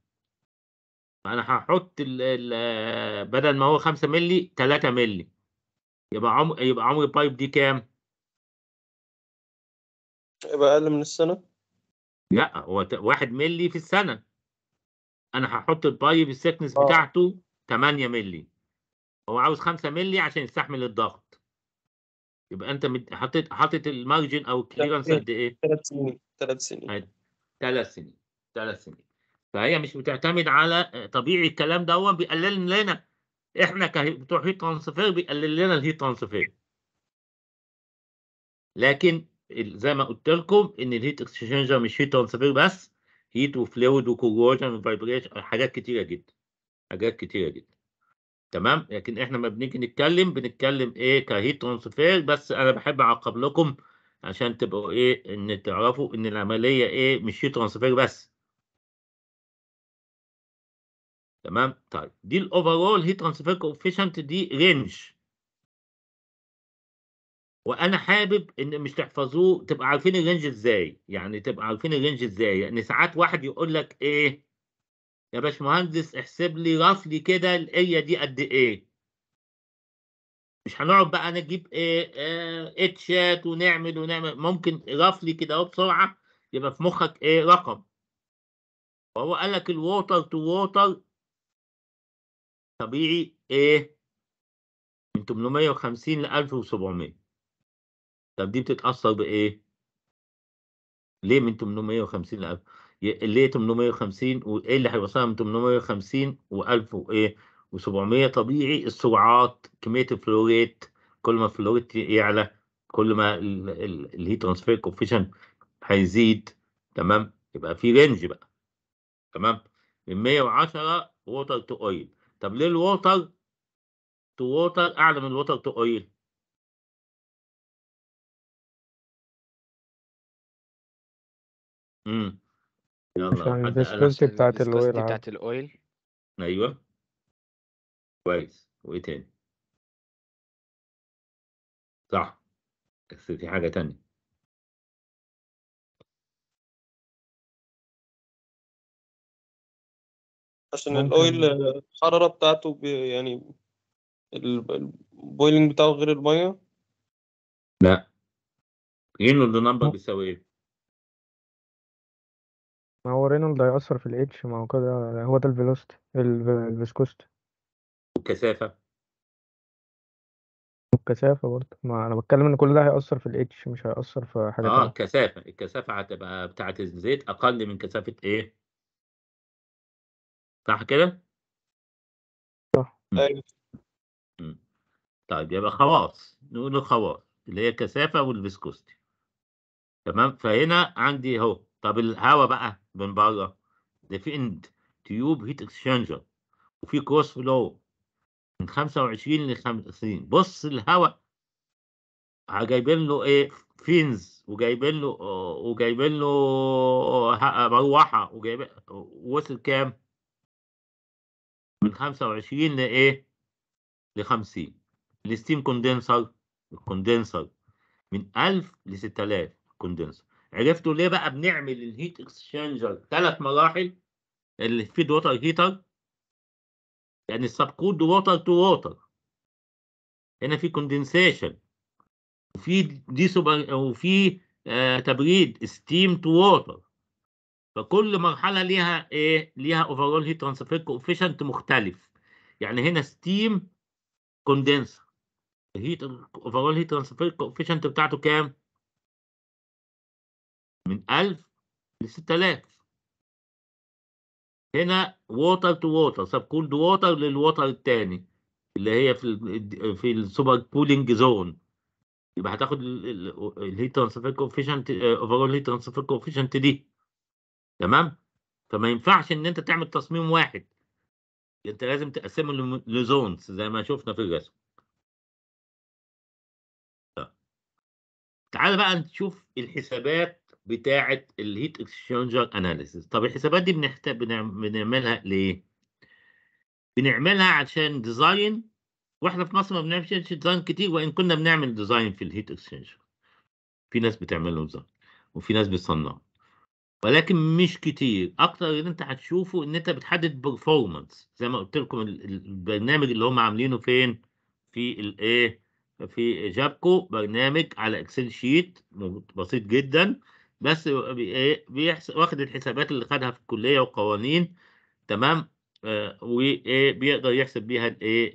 انا هحط ال ال بدل ما هو 5 مللي 3 مللي يبقى عمر يبقى عمر البايب دي كام؟ يبقى اقل من السنه؟ لا هو 1 مللي في السنه انا هحط البايب السكنس آه. بتاعته 8 مللي هو عاوز 5 مللي عشان يستحمل الضغط يبقى انت مد... حطيت حاطط المارجن او الكليرنس قد ايه؟ ثلاث سنين ثلاث سنين ثلاث سنين ثلاث سنين فهي مش بتعتمد على آه، طبيعي الكلام ده بيقلل لنا احنا بتوع هيت ترانسفير بيقلل لنا الهيت ترانسفير لكن زي ما قلت لكم ان الهيت اكسشينجر مش هيت ترانسفير بس هيت وفلويد وكوجوجن وفايبريشن حاجات كتيره جدا حاجات كتيره جدا تمام لكن احنا ما بنيجي نتكلم بنتكلم ايه كهيت ترانسفير بس انا بحب اعقب لكم عشان تبقوا ايه ان تعرفوا ان العمليه ايه مش هيت ترانسفير بس تمام طيب دي الاوفرول هي ترانسفير كوفيشنت دي رينج وانا حابب ان مش تحفظوه تبقى عارفين الرينج ازاي يعني تبقى عارفين الرينج ازاي يعني ساعات واحد يقول لك ايه يا باشمهندس احسب لي رفلي كده الاريا دي قد ايه مش هنقعد بقى نجيب ايه اه اتشات ونعمل ونعمل ممكن رفلي كده اهو بسرعه يبقى في مخك ايه رقم وهو قال لك الووتر تو ووتر طبيعي ايه من 850 ل 1700 طب دي بتتاثر بايه ليه من 850 ل 1000 ليه 850 وايه اللي هيوصلها من 850 و1000 وايه و700 طبيعي السرعات كميه الفلوريت كل ما الفلوريت يعلى كل ما الهيت ترانسفير كوفيشن هيزيد تمام يبقى في رينج بقى تمام من 110 ووتر تو اويل طب ليه الووتر تو ووتر اعلى من الووتر تو اويل امم يلا الفيسكوستي بتاعت الاويل بتاعت الاويل ايوه كويس وايه تاني صح بس في حاجه تانية عشان الاويل الحراره بتاعته بي يعني البويلنج بتاعه غير الميه لا رينولد نمبر بيساوي ايه ما هو رينولد هيأثر في الاتش ما هو كده هو ده الفيلوست الفيسكوستي والكثافة والكثافة برضه ما أنا بتكلم إن كل ده هيأثر في الاتش مش هيأثر في حاجة اه الكثافة الكثافة هتبقى بتاعة الزيت أقل من كثافة إيه؟ صح كده؟ صح أيوة. طيب يبقى خواص نقول خواص اللي هي الكثافة والفيسكوستي تمام فهنا عندي اهو طب الهواء بقى من بره ده في اند تيوب هيت اكسشنجر وفي كروس فلو من 25 ل 50 بص الهواء جايبين له ايه فينز وجايبين له وجايبين له مروحه آه، وجايبين وصل كام؟ من 25 لايه ل 50 الستيم كوندنسر الكوندنسر من 1000 ل 6000 كوندنسر عرفتوا ليه بقى بنعمل الهيت اكسشينجر ثلاث مراحل اللي فيد ووتر هيتر يعني السبكود ووتر تو ووتر هنا في كوندنسيشن وفي دي سوبر وفي آه تبريد ستيم تو ووتر فكل مرحله ليها ايه ليها اوفرول هيت ترانسفير كوفيشنت مختلف يعني هنا ستيم كوندنسر الهيت اوفرول هيت ترانسفير كوفيشنت بتاعته كام من 1000 ل 6000 هنا ووتر تو ووتر سب كولد ووتر للووتر الثاني اللي هي في الـ في السوبر كولينج زون يبقى هتاخد الهيت ترانسفير كوفيشنت اوفرول هيت ترانسفير كوفيشنت دي تمام فما ينفعش ان انت تعمل تصميم واحد انت لازم تقسمه لزونز زي ما شفنا في الرسم تعال بقى نشوف الحسابات بتاعه الهيت اكسشينجر اناليسيس طب الحسابات دي بنحتاج بنعملها ليه بنعملها عشان ديزاين واحنا في مصر ما بنعملش ديزاين كتير وان كنا بنعمل ديزاين في الهيت اكسشينجر في ناس بتعمل له ديزاين وفي ناس بتصنعه ولكن مش كتير اكتر اللي انت هتشوفه ان انت بتحدد بيرفورمانس زي ما قلت لكم البرنامج اللي هم عاملينه فين في الايه في جابكو برنامج على اكسل شيت بسيط جدا بس إيه، بيحسب واخد الحسابات اللي خدها في الكليه وقوانين تمام وايه بيقدر يحسب بيها الايه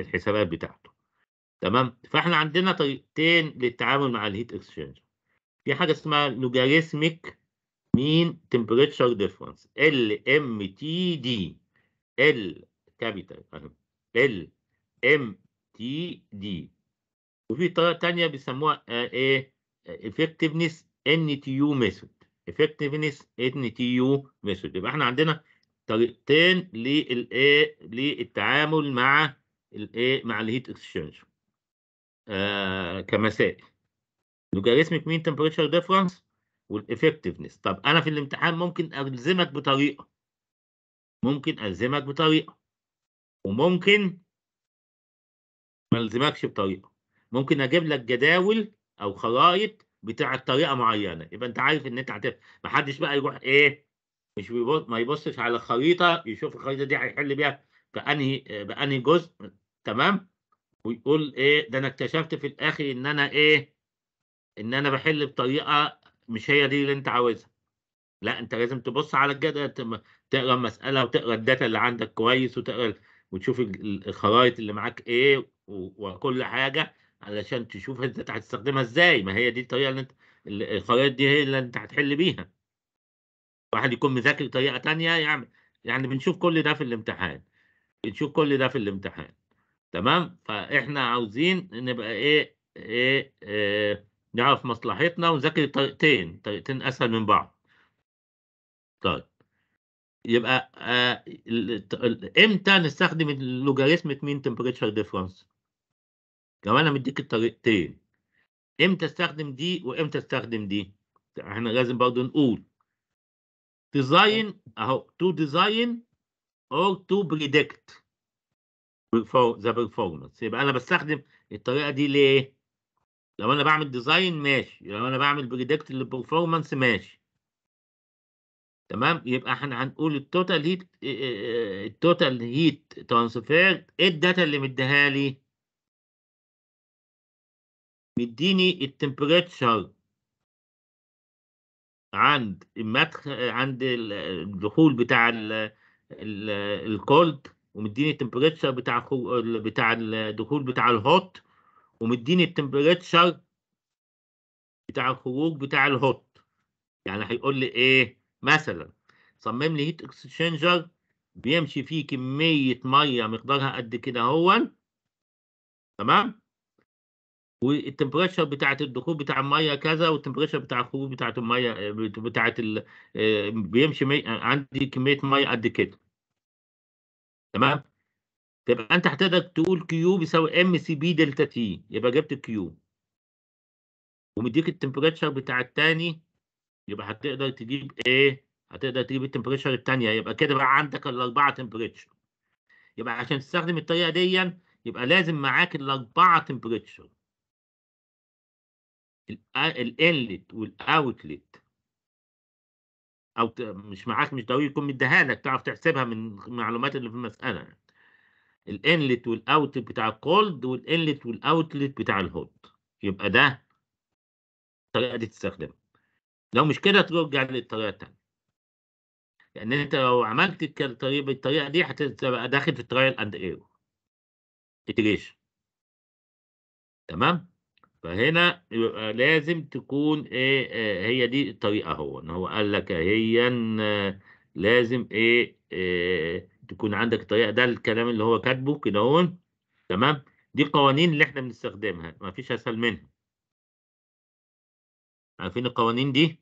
الحسابات بتاعته تمام فاحنا عندنا طريقتين للتعامل مع الهيت اكسشينج في حاجه اسمها لوجاريثميك مين temperature difference ال ام تي دي ال كابيتال ال ام تي دي وفي طريقه ثانيه بيسموها آه، ايه effectiveness ان تي يو ميثود effectiveness ان تي يو ميثود يبقى احنا عندنا طريقتين للايه للتعامل مع الايه مع الهيت اكسشينج آه كمثال لوجاريتمك مين تمبريتشر ديفرنس والافكتفنس طب انا في الامتحان ممكن الزمك بطريقه ممكن الزمك بطريقه وممكن ما الزمكش بطريقه ممكن اجيب لك جداول او خرائط بتاع طريقه معينه يبقى انت عارف ان انت ما محدش بقى يروح ايه مش بيبص ما يبصش على الخريطة يشوف الخريطه دي هيحل بيها بانهي بانهي جزء تمام ويقول ايه ده انا اكتشفت في الاخر ان انا ايه ان انا بحل بطريقه مش هي دي اللي انت عاوزها لا انت لازم تبص على الجدول تقرا المساله وتقرا الداتا اللي عندك كويس وتقرا وتشوف الخرائط اللي معاك ايه وكل حاجه علشان تشوف انت هتستخدمها ازاي ما هي دي الطريقه اللي انت الخرائط دي هي اللي انت هتحل بيها واحد يكون مذاكر طريقه ثانيه يعمل يعني بنشوف كل ده في الامتحان بنشوف كل ده في الامتحان تمام فاحنا عاوزين نبقى ايه ايه, إيه نعرف مصلحتنا ونذاكر طريقتين طريقتين اسهل من بعض طيب يبقى آه امتى نستخدم اللوغاريتم مين تمبريتشر ديفرنس لو انا مديك الطريقتين امتى استخدم دي وامتى استخدم دي احنا لازم برضو نقول ديزاين اهو تو ديزاين or تو بريدكت فور ذا performance يبقى انا بستخدم الطريقه دي ليه لو انا بعمل ديزاين ماشي لو انا بعمل بريدكت للبرفورمانس ماشي تمام يبقى احنا هنقول التوتال هيت التوتال هيت ترانسفير ايه الداتا اللي مديها لي مديني التمبريتشر عند المدخل عند الدخول بتاع الكولد ومديني التمبريتشر بتاع بتاع الدخول بتاع الهوت ومديني التمبريتشر بتاع الخروج بتاع الهوت يعني هيقول لي ايه مثلا صمم لي هيت اكسشينجر بيمشي فيه كميه ميه مقدارها قد كده اهو تمام والتمبريتشر بتاعه الدخول بتاع الميه كذا والتمبريتشر بتاع الخروج بتاعه الميه بتاعه ال... آه، بيمشي مي... عندي كميه ميه قد كده تمام تبقى انت هتقدر تقول كيو بيساوي ام سي بي دلتا تي يبقى جبت كيو ومديك التمبريتشر بتاع الثاني يبقى هتقدر تجيب ايه هتقدر تجيب التمبريتشر الثانيه يبقى كده بقى عندك الاربعه تمبريتشر يبقى عشان تستخدم الطريقه دي يبقى لازم معاك الاربعه تمبريتشر الانلت والاوتلت او مش معاك مش ضروري يكون مديها لك تعرف تحسبها من المعلومات اللي في المساله يعني. الانلت والاوتلت بتاع الكولد والانلت والاوتلت بتاع الهوت يبقى ده الطريقه دي تستخدمها لو مش كده ترجع للطريقه الثانيه لان يعني انت لو عملت الطريقه بالطريقه دي هتبقى داخل في الترايل اند ايرور iteration تمام فهنا يبقى لازم تكون ايه آه، هي دي الطريقه هو ان هو قال لك هي آه، لازم ايه, إيه تكون عندك طريقه ده الكلام اللي هو كاتبه كده هو تمام دي القوانين اللي احنا بنستخدمها ما فيش اسهل منها عارفين القوانين دي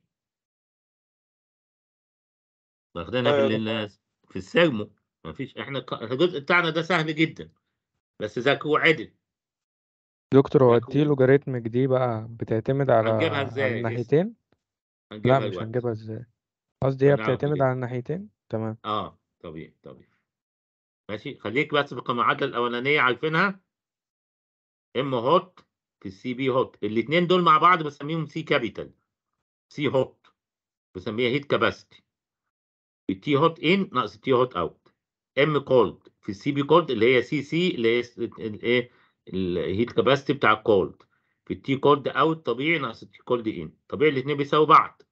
واخدينها في آه، في السجمو ما فيش احنا الجزء بتاعنا ده سهل جدا بس هو عدل دكتور هو اللوجاريتمك دي بقى بتعتمد على هنجيبها ازاي الناحيتين لا مش هنجيبها ازاي قصدي هي بتعتمد على الناحيتين تمام اه طبيعي طبيعي ماشي خليك بس في القماعات الاولانيه عارفينها ام هوت في السي بي هوت الاثنين دول مع بعض بسميهم سي كابيتال سي هوت بسميها هيت كاباسيتي تي هوت ان ناقص تي هوت اوت ام كولد في السي بي كولد اللي هي سي سي اللي هي الايه الهيت كاباسيتي بتاع الكولد في التي كولد اوت طبيعي ناقص التي كولد ان طبيعي الاثنين بيساوي بعض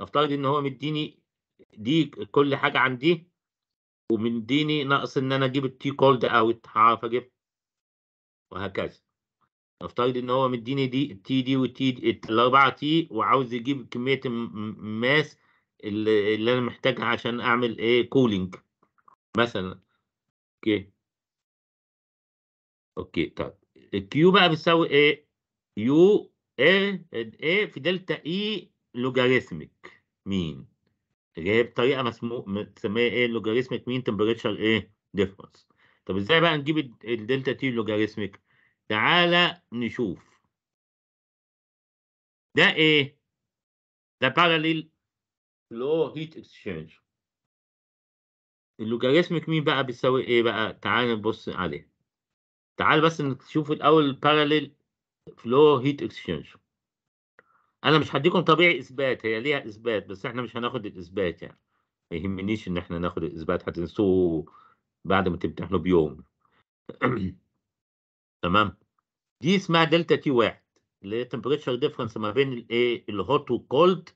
نفترض ان هو مديني دي كل حاجه عن دي ومن ديني ناقص ان انا اجيب التي كولد اوت هعرف اجيب وهكذا نفترض ان هو مديني دي التي دي والتي دي الاربعه تي وعاوز يجيب كميه الماس اللي, اللي انا محتاجها عشان اعمل ايه كولينج مثلا اوكي اوكي طب الكيو بقى بتساوي ايه يو ايه ايه في دلتا اي لوجاريثميك مين اللي هي بطريقه مسمو متسميه ايه لوجاريثميك مين تمبريتشر ايه ديفرنس طب ازاي بقى نجيب الدلتا تي لوجاريثميك تعالى نشوف ده ايه ده باراليل لو هيت اكسشينج اللوجاريثميك مين بقى بيساوي ايه بقى تعالى نبص عليه تعال بس نشوف الاول باراليل فلو هيت اكسشينج انا مش هديكم طبيعي اثبات هي ليها اثبات بس احنا مش هناخد الاثبات يعني ما يهمنيش ان احنا ناخد الاثبات هتنسوه بعد ما تمتحنوا بيوم تمام دي اسمها دلتا تي واحد اللي هي temperature ديفرنس ما بين الايه الهوت والكولد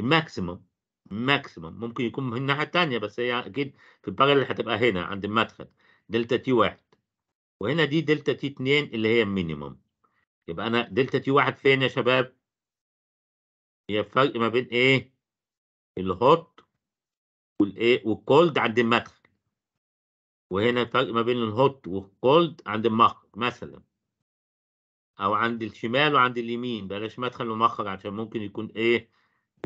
الماكسيموم الماكسيموم ممكن يكون من الناحيه الثانيه بس هي اكيد في البارل هتبقى هنا عند المدخل دلتا تي واحد وهنا دي دلتا تي اتنين اللي هي المينيموم يبقى انا دلتا تي واحد فين يا شباب هي الفرق ما بين ايه الهوت والايه والكولد عند المدخل وهنا الفرق ما بين الهوت والكولد عند المخرج مثلا او عند الشمال وعند اليمين بلاش مدخل ومخرج عشان ممكن يكون ايه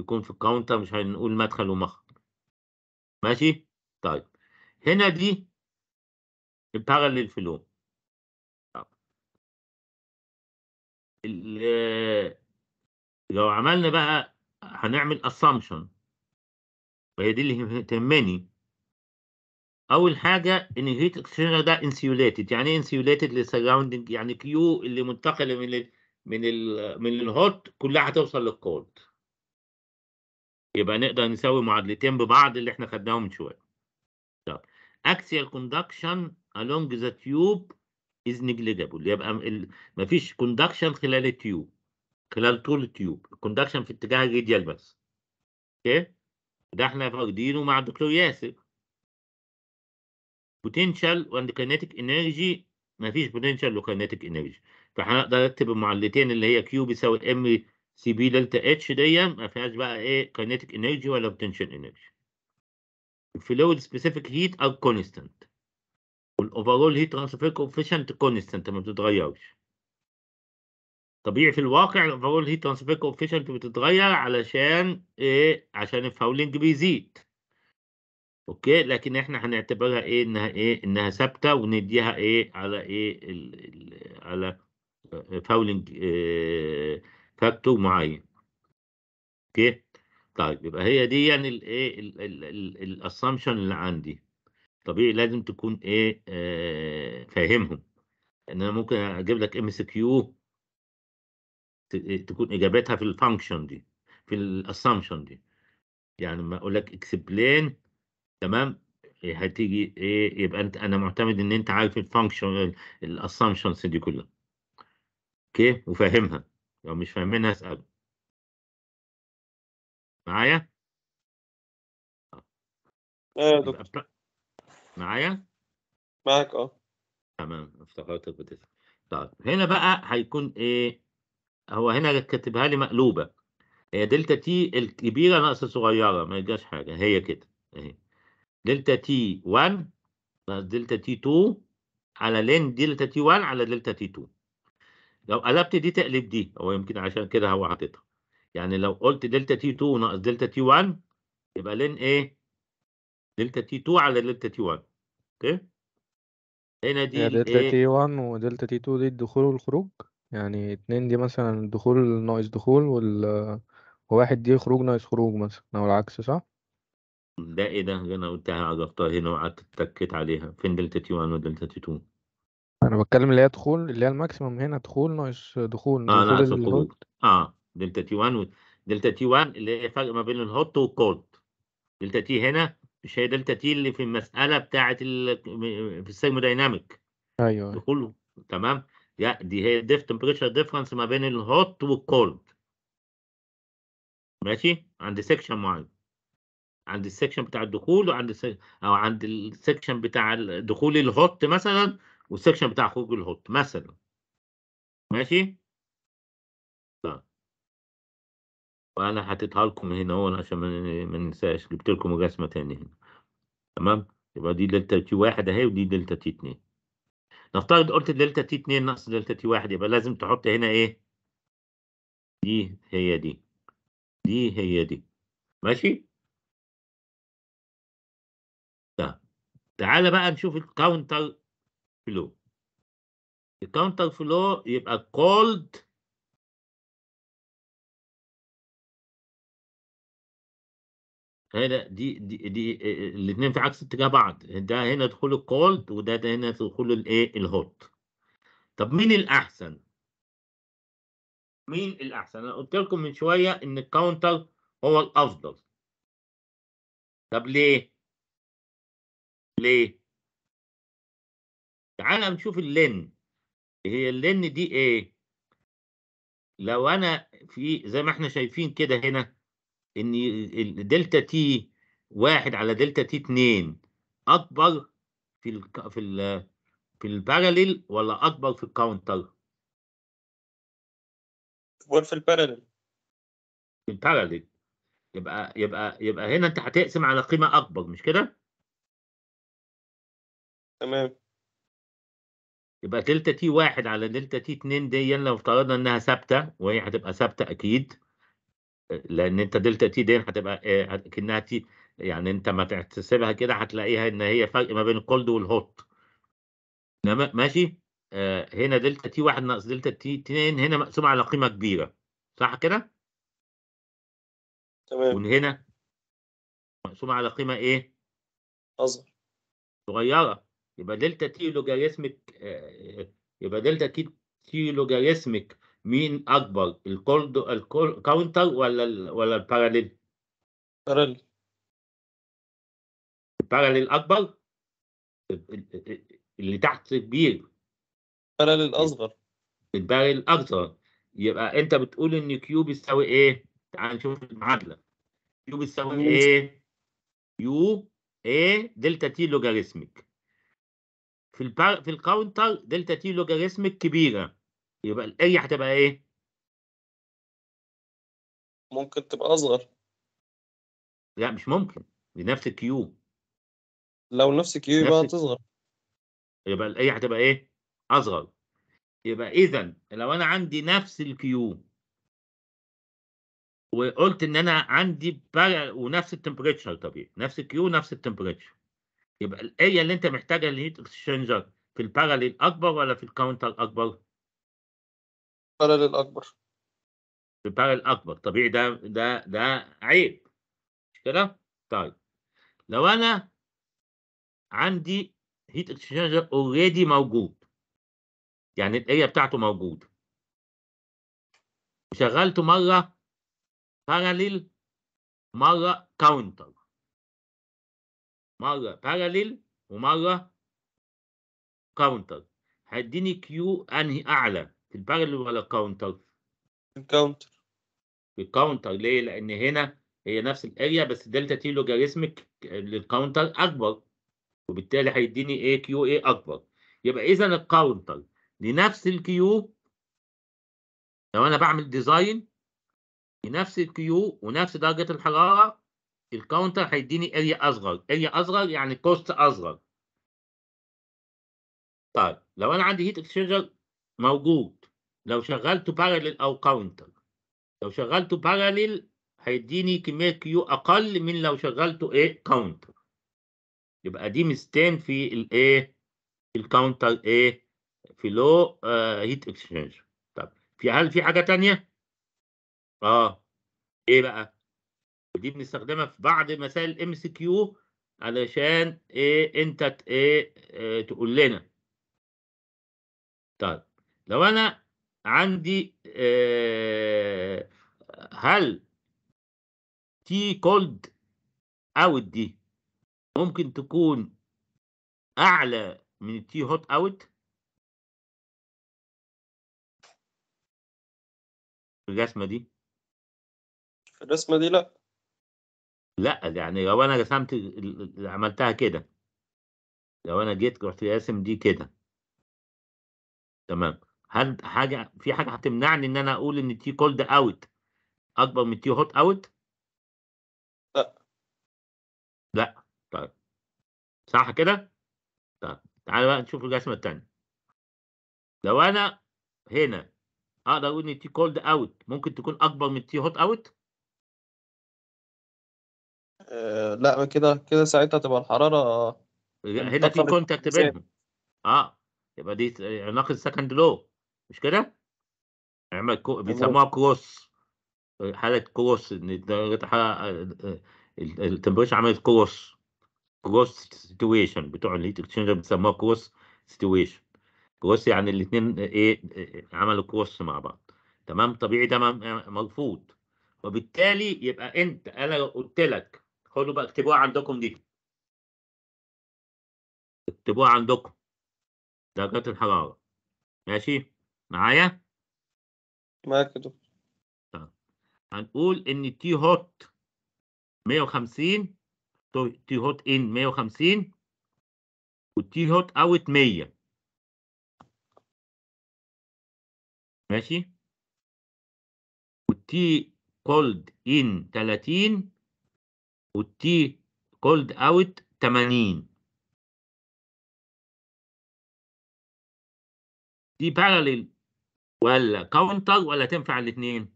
يكون في الكاونتر مش هنقول مدخل ومخرج ماشي طيب هنا دي البارلل فلو لو عملنا بقى هنعمل assumption وهي دي اللي تهمني اول حاجه ان الهيت اكسشينجر ده انسيوليتد يعني ايه انسيوليتد للسراوندنج يعني كيو اللي منتقله من الـ من الـ من الهوت كلها هتوصل للكولد يبقى نقدر نسوي معادلتين ببعض اللي احنا خدناهم من شويه طب axial conduction along the tube is negligible يبقى ما فيش كوندكشن خلال التيوب خلال طول التيوب conduction في اتجاه الراديال بس اوكي ده احنا فاقدينه مع الدكتور ياسر potential and kinetic energy ما فيش potential kinetic energy فهنقدر نكتب المعلتين اللي هي Q بيساوي ام سي بي دلتا اتش دي ما فيهاش بقى ايه kinetic energy ولا potential energy. الفلويد سبيسيفيك هيت او كونستانت والاوفرول هي ترانسفير كوفيشنت كونستنت ما بتتغيرش طبيعي في الواقع الاوفرول هي ترانسفير كوفيشنت بتتغير علشان ايه عشان الفاولينج بيزيد اوكي لكن احنا هنعتبرها ايه انها ايه انها ثابته ونديها ايه على ايه الـ الـ على فاولينج إيه فاكتور معين اوكي طيب يبقى هي دي يعني الايه الاسامبشن اللي عندي طبيعي لازم تكون ايه آه فاهمهم ان انا ممكن اجيب لك ام اس كيو تكون اجابتها في الفانكشن دي في الاسامشن دي يعني لما اقول لك اكسبلين تمام إيه، هتيجي ايه يبقى انت انا معتمد ان انت عارف الفانكشن الاسامشنز دي كلها اوكي وفاهمها لو مش فاهمينها اساله معايا؟ ايه يا دكتور معايا؟ معاك اه تمام افتكرتك بتسأل طيب هنا بقى هيكون ايه؟ هو هنا كاتبها لي مقلوبة هي دلتا تي الكبيرة ناقص الصغيرة ما يجاش حاجة هي كده اهي دلتا تي 1 ناقص دلتا تي 2 على لين دلتا تي 1 على دلتا تي 2 لو قلبت دي تقلب دي هو يمكن عشان كده هو حاططها يعني لو قلت دلتا تي 2 ناقص دلتا تي 1 يبقى لين ايه؟ دلتا تي 2 على دلتا تي 1 اوكي هنا دي دلتا إيه؟ تي 1 ودلتا تي 2 دي الدخول والخروج يعني اتنين دي مثلا الدخول ناقص دخول وال وواحد دي خروج ناقص خروج مثلا او العكس صح؟ ده ايه ده انا قلتها هقعد اختار هنا وقعدت اتكيت عليها فين دلتا تي 1 ودلتا تي 2 انا بتكلم اللي هي دخول اللي هي الماكسيمم هنا دخول ناقص دخول اه ناقص خروج اه دلتا تي 1 دلتا تي 1 اللي هي فرق ما بين الهوت والكولد دلتا تي هنا مش هي دلتا تي اللي في المساله بتاعه في الثيرمودايناميك ايوه بكله تمام تمام دي هي الديف تمبريتشر ديفرنس ما بين الهوت والكولد ماشي عند سيكشن معين عند السكشن بتاع الدخول وعند السك... او عند السكشن بتاع دخول الهوت مثلا والسكشن بتاع خروج الهوت مثلا ماشي وانا حطيتها لكم هنا هون عشان ما ننساش جبت لكم رسمه ثاني هنا تمام يبقى دي دلتا تي واحد اهي ودي دلتا تي اتنين نفترض قلت دلتا تي اتنين ناقص دلتا تي واحد يبقى لازم تحط هنا ايه دي هي دي دي هي دي ماشي ده. طيب. تعالى بقى نشوف الكاونتر فلو الكاونتر فلو يبقى كولد هنا دي دي, دي آه، آه، الاثنين في عكس اتجاه بعض ده هنا دخول الكولد وده ده هنا دخول الايه الهوت طب مين الاحسن مين الاحسن انا قلت لكم من شويه ان الكاونتر هو الافضل طب ليه ليه تعال نشوف اللن هي اللن دي ايه لو انا في زي ما احنا شايفين كده هنا ان دلتا تي واحد على دلتا تي 2 اكبر في الـ في الـ في الباراليل ولا اكبر في الكاونتر؟ اكبر في الباراليل في الباراليل يبقى يبقى يبقى هنا انت هتقسم على قيمه اكبر مش كده؟ تمام يبقى دلتا تي واحد على دلتا تي 2 دي لو افترضنا انها ثابته وهي هتبقى ثابته اكيد لان انت دلتا تي دي هتبقى آه، كانها تي يعني انت ما تحسبها كده هتلاقيها ان هي فرق ما بين الكولد والهوت انما ماشي آه، هنا دلتا تي واحد ناقص دلتا تي 2 هنا مقسوم على قيمه كبيره صح كده؟ تمام وهنا مقسوم على قيمه ايه؟ اصغر صغيره يبقى دلتا تي لوجاريثمك آه، يبقى دلتا تي لوجاريثمك مين اكبر الكوردو الكاونتر ولا الـ ولا الباراليل باراليل الباراليل اكبر اللي تحت كبير الباراليل اصغر الباراليل اكثر يبقى انت بتقول ان كيو بيساوي ايه تعال نشوف المعادله كيو بيساوي ايه يو ايه دلتا تي لوجاريثميك في البار في الكاونتر دلتا تي لوجاريثميك كبيره يبقى الأي هتبقى إيه؟ ممكن تبقى أصغر لا مش ممكن بنفس الكيو لو نفس الكيو يبقى هتصغر يبقى الاي هتبقى ايه؟ اصغر يبقى اذا لو انا عندي نفس الكيو وقلت ان انا عندي ونفس التمبريتشر طبيعي إيه؟ نفس الكيو نفس التمبريتشر يبقى الاي اللي انت محتاجها للهيت اكسشينجر في الباراليل اكبر ولا في الكاونتر اكبر؟ البارلل الاكبر البارلل الاكبر طبيعي ده ده ده عيب مش كده؟ طيب لو انا عندي هيت اكسشنجر اوريدي موجود يعني الاريا بتاعته موجوده وشغلته مره باراليل مره كاونتر مره باراليل ومره كاونتر هيديني كيو انهي اعلى في البارل ولا الكاونتر؟ الكاونتر الكاونتر ليه؟ لأن هنا هي نفس الاريا بس دلتا تي لوجاريثمك للكاونتر أكبر وبالتالي هيديني اي كيو اي أكبر يبقى إذا الكاونتر لنفس الكيو لو أنا بعمل ديزاين لنفس الكيو ونفس درجة الحرارة الكاونتر هيديني اريا أصغر اريا أصغر يعني كوست أصغر طيب لو أنا عندي هيت اكسشنجر موجود لو شغلته بارلل او كاونتر لو شغلته بارلل هيديني كميه كيو اقل من لو شغلته ايه كاونتر يبقى دي مستان في الايه الكاونتر ايه في لو آه هيت اكسشينج طب في هل في حاجه ثانيه اه ايه بقى ودي بنستخدمها في بعض مسائل الام سي كيو علشان ايه انت إيه تقول لنا طيب لو انا عندي آه هل تي كولد اوت دي ممكن تكون اعلى من التي هوت اوت في الرسمه دي في الرسمه دي لا لا يعني لو انا رسمت عملتها كده لو انا جيت رحت راسم دي كده تمام هل حاجه في حاجه هتمنعني ان انا اقول ان تي كولد اوت اكبر من تي هوت اوت لا لا طيب صح كده طيب تعالى بقى نشوف الجسمه الثانيه لو انا هنا اقدر اقول ان تي كولد اوت ممكن تكون اكبر من تي هوت اوت لا كده كده ساعتها تبقى الحراره هنا في كونتاكت بينهم اه يبقى دي عناق السكند لو مش كده؟ اعمل كو... بيسموها كروس حالة كروس ان درجة الحرارة التمبريتشر عملت كروس كروس سيتويشن بتوع الهيت اكشنجر بيسموها كروس سيتويشن كروس يعني الاثنين ايه عملوا كروس مع بعض تمام طبيعي ده مرفوض وبالتالي يبقى انت انا قلت لك خدوا بقى اكتبوها عندكم دي اكتبوها عندكم درجات الحرارة ماشي معايا معاك يا دكتور طيب، هنقول ان تي هوت 150 تي هوت ان 150 وتي هوت اوت 100 ماشي والتي كولد ان 30 والتي كولد اوت 80 دي parallel ولا كاونتر ولا تنفع الاثنين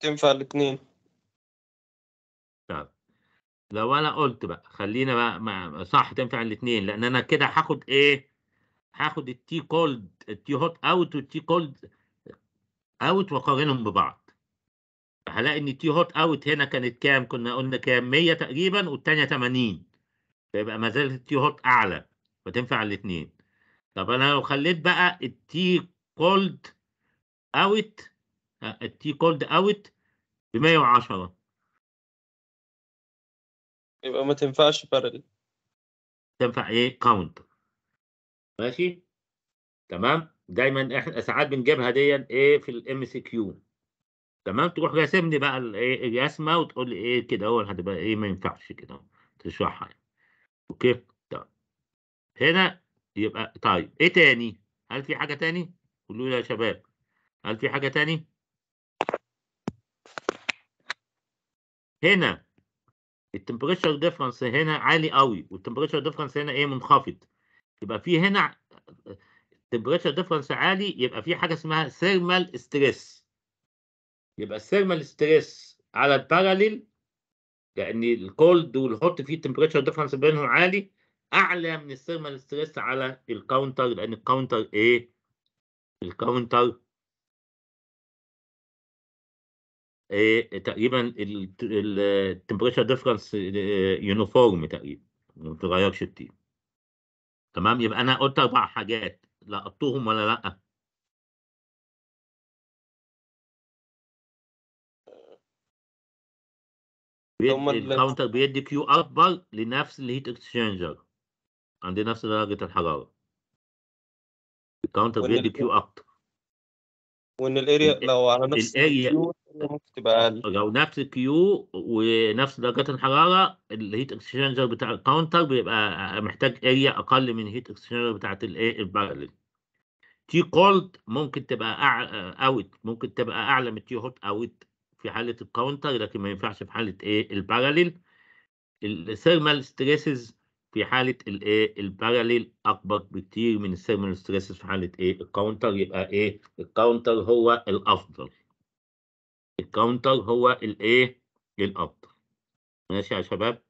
تنفع الاثنين طب لو انا قلت بقى خلينا بقى مع صح تنفع الاثنين لان انا كده هاخد ايه هاخد التي كولد التي هوت اوت والتي كولد اوت واقارنهم ببعض هلاقي ان التي هوت اوت هنا كانت كام كنا قلنا كام 100 تقريبا والثانيه 80 فيبقى ما زالت التي هوت اعلى فتنفع الاثنين طب انا لو خليت بقى التي كولد اوت التي كولد اوت ب 110 يبقى ما تنفعش بارل تنفع ايه كاونت ماشي تمام دايما احنا ساعات بنجيبها دي ايه في الام سي كيو تمام تروح راسم بقى الايه الرسمه وتقول لي ايه كده هو هتبقى ايه ما ينفعش كده تشرحها يعني. اوكي طب هنا يبقى طيب ايه تاني هل في حاجه تاني قولوا لي يا شباب هل في حاجه تاني هنا التمبريتشر ديفرنس هنا عالي قوي والتمبريتشر ديفرنس هنا ايه منخفض يبقى في هنا التمبريتشر ديفرنس عالي يبقى في حاجه اسمها ثيرمال ستريس يبقى الثيرمال ستريس على الباراليل لان الكولد والهوت فيه تمبريتشر ديفرنس بينهم عالي اعلى من الثيرمال ستريس على الكاونتر لان الكاونتر ايه الكاونتر إيه تقريبا التمبريتشر ديفرنس يونيفورم تقريبا ما بتغيرش كتير تمام يبقى انا قلت اربع حاجات لقطتهم ولا لا الكاونتر بيدي كيو اكبر لنفس الهيت اكسشينجر عندنا نفس درجة الحرارة الكاونتر جريد كيو أكتر وإن الاريا لو على نفس الاريا ممكن تبقى أقل لو نفس الكيو ونفس درجة الحرارة الهيت اكسشينجر بتاع الكاونتر بيبقى محتاج اريا أقل من الهيت اكسشينجر بتاعت الإيه البارلل تي كولد ممكن تبقى اوت ممكن تبقى اعلى من تي هوت اوت في حاله الكاونتر لكن ما ينفعش في حاله ايه الباراليل الثيرمال ستريسز في حاله الايه الباراليل اكبر بكتير من الثيرمال ستريس في حاله ايه الكاونتر يبقى ايه الكاونتر هو الافضل الكاونتر هو الايه الافضل ماشي يا شباب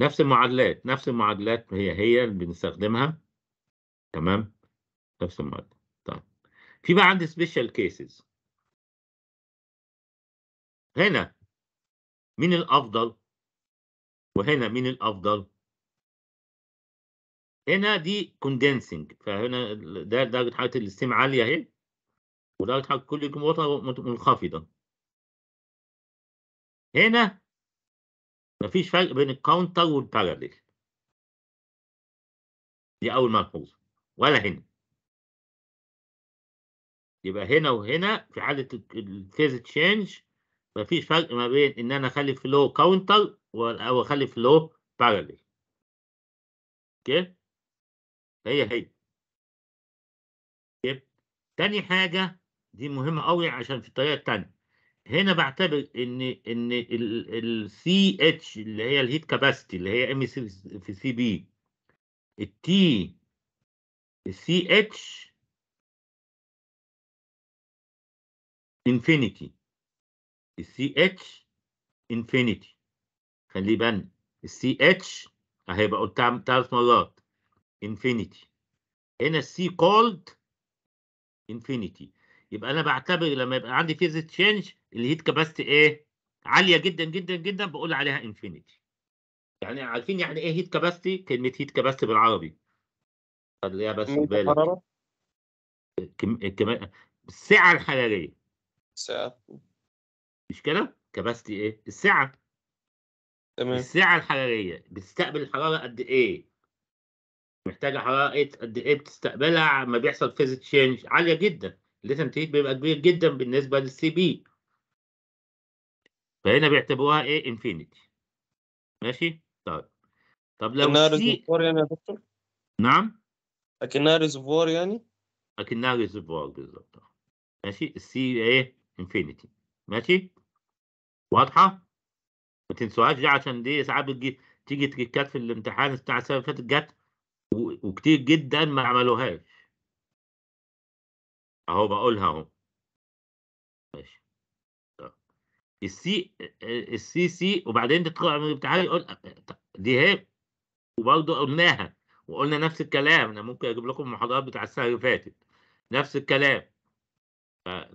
نفس المعادلات نفس المعادلات هي هي اللي بنستخدمها تمام نفس المعادلات طيب في بقى عندي سبيشال كيسز هنا مين الافضل وهنا مين الافضل هنا دي كوندنسنج فهنا ده درجه حراره الاستيم عاليه اهي ودرجه حراره كل الجمهور منخفضه هنا مفيش فرق بين الكاونتر والباراليل دي اول ملحوظه ولا هنا يبقى هنا وهنا في حاله الفيز تشينج مفيش فرق ما بين ان انا اخلي فلو كاونتر او اخلي فلو بارلل اوكي هي هي اوكي تاني حاجه دي مهمه قوي عشان في الطريقه الثانيه هنا بعتبر ان ان السي اتش اللي هي الهيت كاباسيتي اللي هي ام سي e في سي بي التي السي اتش انفينيتي السي اتش انفينيتي خليه بالنا السي اتش هيبقى قلت ثلاث مرات انفينيتي هنا السي كولد انفينيتي يبقى انا بعتبر لما يبقى عندي فيز تشينج الهيت كاباسيتي ايه عاليه جدا جدا جدا بقول عليها انفينيتي يعني عارفين يعني ايه هيت كاباسيتي كلمه هيت كاباسيتي بالعربي خليها بس في بالك السعه الحراريه السعه مش كده؟ كباستي ايه؟ السعه تمام السعه الحراريه بتستقبل الحراره قد ايه؟ محتاجه حراره إيه؟ قد ايه بتستقبلها لما بيحصل فيز تشينج عاليه جدا الليثيوم تيت بيبقى كبير جدا بالنسبه للسي بي فهنا بيعتبروها ايه انفينيتي ماشي طيب طب لو اكنها ريزرفوار يعني يا دكتور نعم اكنها ريزرفوار يعني اكنها ريزرفوار بالظبط ماشي السي ايه انفينيتي ماشي واضحه ما تنسوهاش دي عشان دي ساعات بتجي تيجي تريكات في الامتحان بتاع السنه اللي فاتت جت وكتير جدا ما عملوهاش اهو بقولها اهو ماشي السي السي سي وبعدين تدخل من الامتحان يقول دي هي وبرضه قلناها وقلنا نفس الكلام انا ممكن اجيب لكم المحاضرات بتاع السنه اللي فاتت نفس الكلام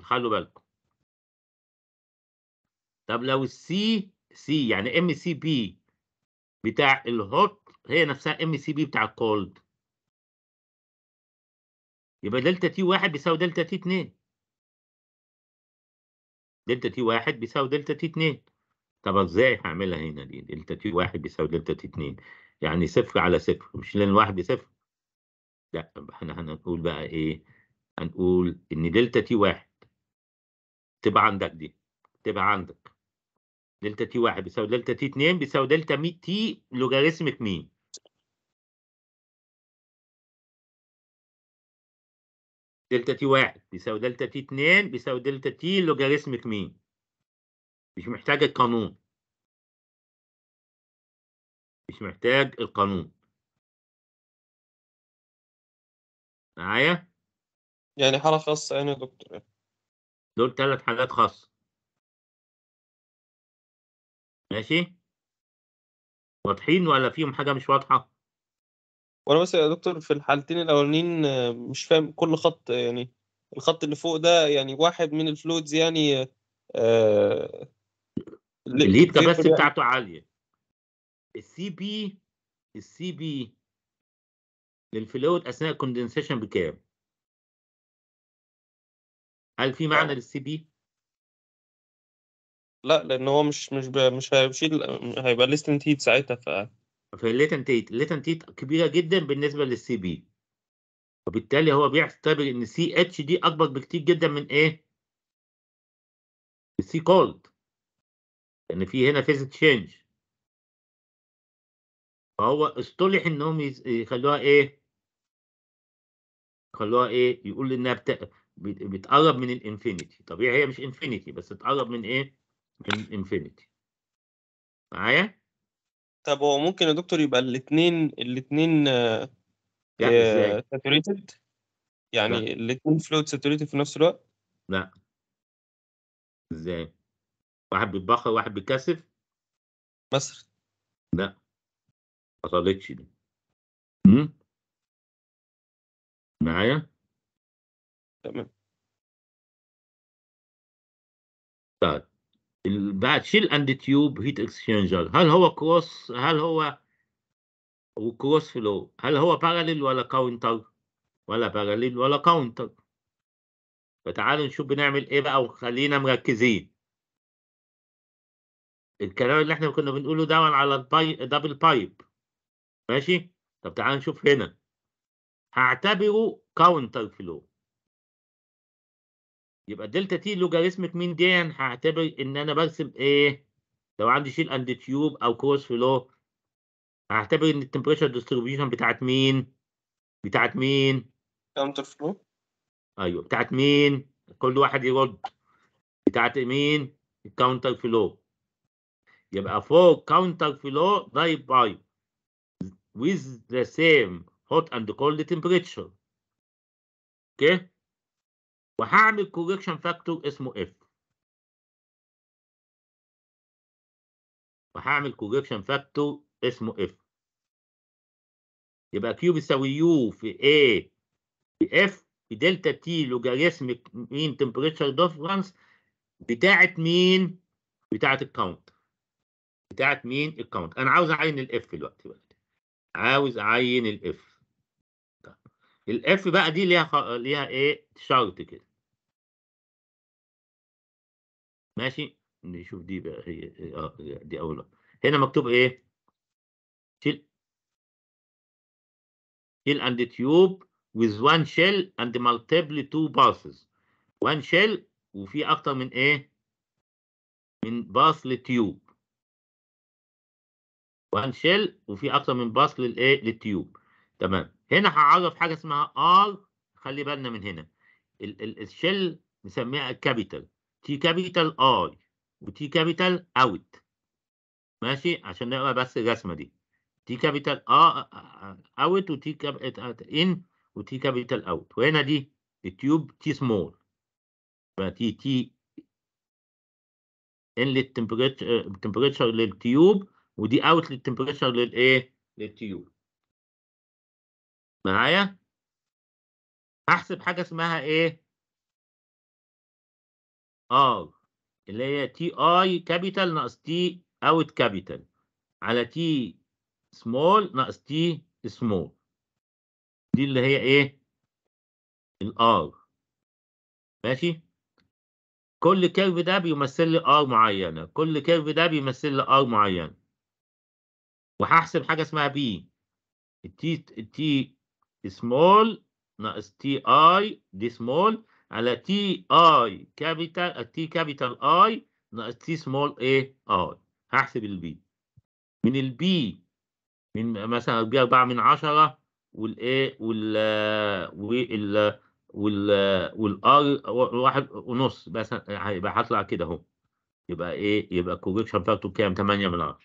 خلوا بالكم طب لو السي سي يعني ام سي بي بتاع الهوت هي نفسها ام سي بي بتاع الكولد يبقى دلتا تي واحد بيساوي دلتا تي اتنين دلتا تي واحد بيساوي دلتا تي اتنين طب ازاي هعملها هنا دي دلتا تي واحد بيساوي دلتا تي اتنين يعني صفر على صفر مش لان واحد بصفر لا احنا هنقول بقى ايه هنقول ان دلتا تي واحد تبقى عندك دي تبقى عندك دلتا تي 1 بيساوي دلتا تي 2 بيساوي دلتا مي تي لوغاريتم مين؟ دلتا تي 1 بيساوي دلتا تي 2 بيساوي دلتا تي لوغاريتم مين؟ مش محتاج القانون مش محتاج القانون معايا؟ يعني حالة خاصة يعني يا دكتور دول ثلاث حاجات خاصة ماشي واضحين ولا فيهم حاجة مش واضحة وانا بس يا دكتور في الحالتين الاولانيين آه، مش فاهم كل خط آه، يعني الخط اللي فوق ده يعني واحد من الفلويدز يعني آه, آه، الليد كباسيتي بتاعته عالية السي بي السي بي للفلويد اثناء الكوندنسيشن بكام؟ هل في معنى للسي بي؟ لا لان هو مش مش ب... مش هيشيل هيبقى ليتنت هيت ساعتها ف في الليتنت هيت الليتنت هيت كبيره جدا بالنسبه للسي بي وبالتالي هو بيعتبر ان سي اتش دي اكبر بكتير جدا من ايه؟ السي كولد لان في هنا فيز تشينج فهو اصطلح انهم يخلوها ايه؟ يخلوها ايه؟ يقول انها بت... بتقرب من الانفينيتي طبيعي هي مش انفينيتي بس تقرب من ايه انفينيتي معايا طب هو ممكن يا دكتور يبقى الاثنين الاثنين ساتوريتد آه، يعني الاثنين فلويد ساتوريتد في نفس الوقت لا ازاي واحد بيتبخر وواحد بيتكثف مصر لا ما حصلتش دي معايا تمام طيب بعد شيل اند تيوب هيت اكسشينجر هل هو كروس هل هو وكروس فلو هل هو باراليل ولا كاونتر ولا باراليل ولا كاونتر فتعالوا نشوف بنعمل ايه بقى وخلينا مركزين الكلام اللي احنا كنا بنقوله دايما على الباي دبل بايب ماشي طب تعالوا نشوف هنا هعتبره كاونتر فلو يبقى دلتا تي لوجاريتمك مين دي هعتبر ان انا برسم ايه لو عندي شيل اند تيوب او كورس فلو هعتبر ان التمبريتشر ديستريبيوشن بتاعت مين بتاعت مين كاونتر فلو ايوه بتاعت مين كل واحد يرد بتاعت مين الكاونتر فلو يبقى فوق كاونتر فلو دايب باي with the same hot and cold temperature اوكي okay. وهعمل كوريكشن فاكتور اسمه اف وهعمل كوريكشن فاكتور اسمه اف يبقى كيو بيساوي يو في اي في اف في دلتا تي لوجاريثمك مين تمبريتشر ديفرنس بتاعه مين بتاعه الكاونت بتاعه مين الكاونت انا عاوز اعين الاف دلوقتي بقى عاوز اعين الاف الاف بقى دي ليها خ... ليها ايه شرط كده ماشي نشوف دي بقى هي اه دي اول هنا مكتوب ايه شيل شيل اند تيوب with one shell and multiple two passes one shell وفي اكتر من ايه من باث للتيوب one shell وفي اكتر من باث للايه للتيوب تمام هنا هعرف حاجه اسمها ار خلي بالنا من هنا الشل نسميها كابيتال تي كابيتال اي وتي كابيتال اوت ماشي عشان نقرا بس الرسمه دي تي كابيتال ا اوت وتي كابيتال ان وتي كابيتال اوت وهنا دي التيوب تي سمول تي تي ان للتمبريتشر للتيوب ودي اوت للتمبريتشر للايه للتيوب معايا هحسب حاجه اسمها ايه ار آه، اللي هي تي اي كابيتال ناقص تي اوت كابيتال على تي سمول ناقص تي سمول دي اللي هي ايه الار ماشي كل كيرف ده بيمثل لي ار معينه كل كيرف ده بيمثل لي ار معينه وهحسب حاجه اسمها بي التي التي سمول ناقص تي اي دي سمول على تي اي كابيتال تي كابيتال اي ناقص تي سمول اي اي هحسب البي من البي من مثلا البي 4 من 10 والاي وال وال وال والار واحد ونص بس هيبقى هطلع كده اهو يبقى ايه يبقى الكوريكشن فاكتور كام 8 من 10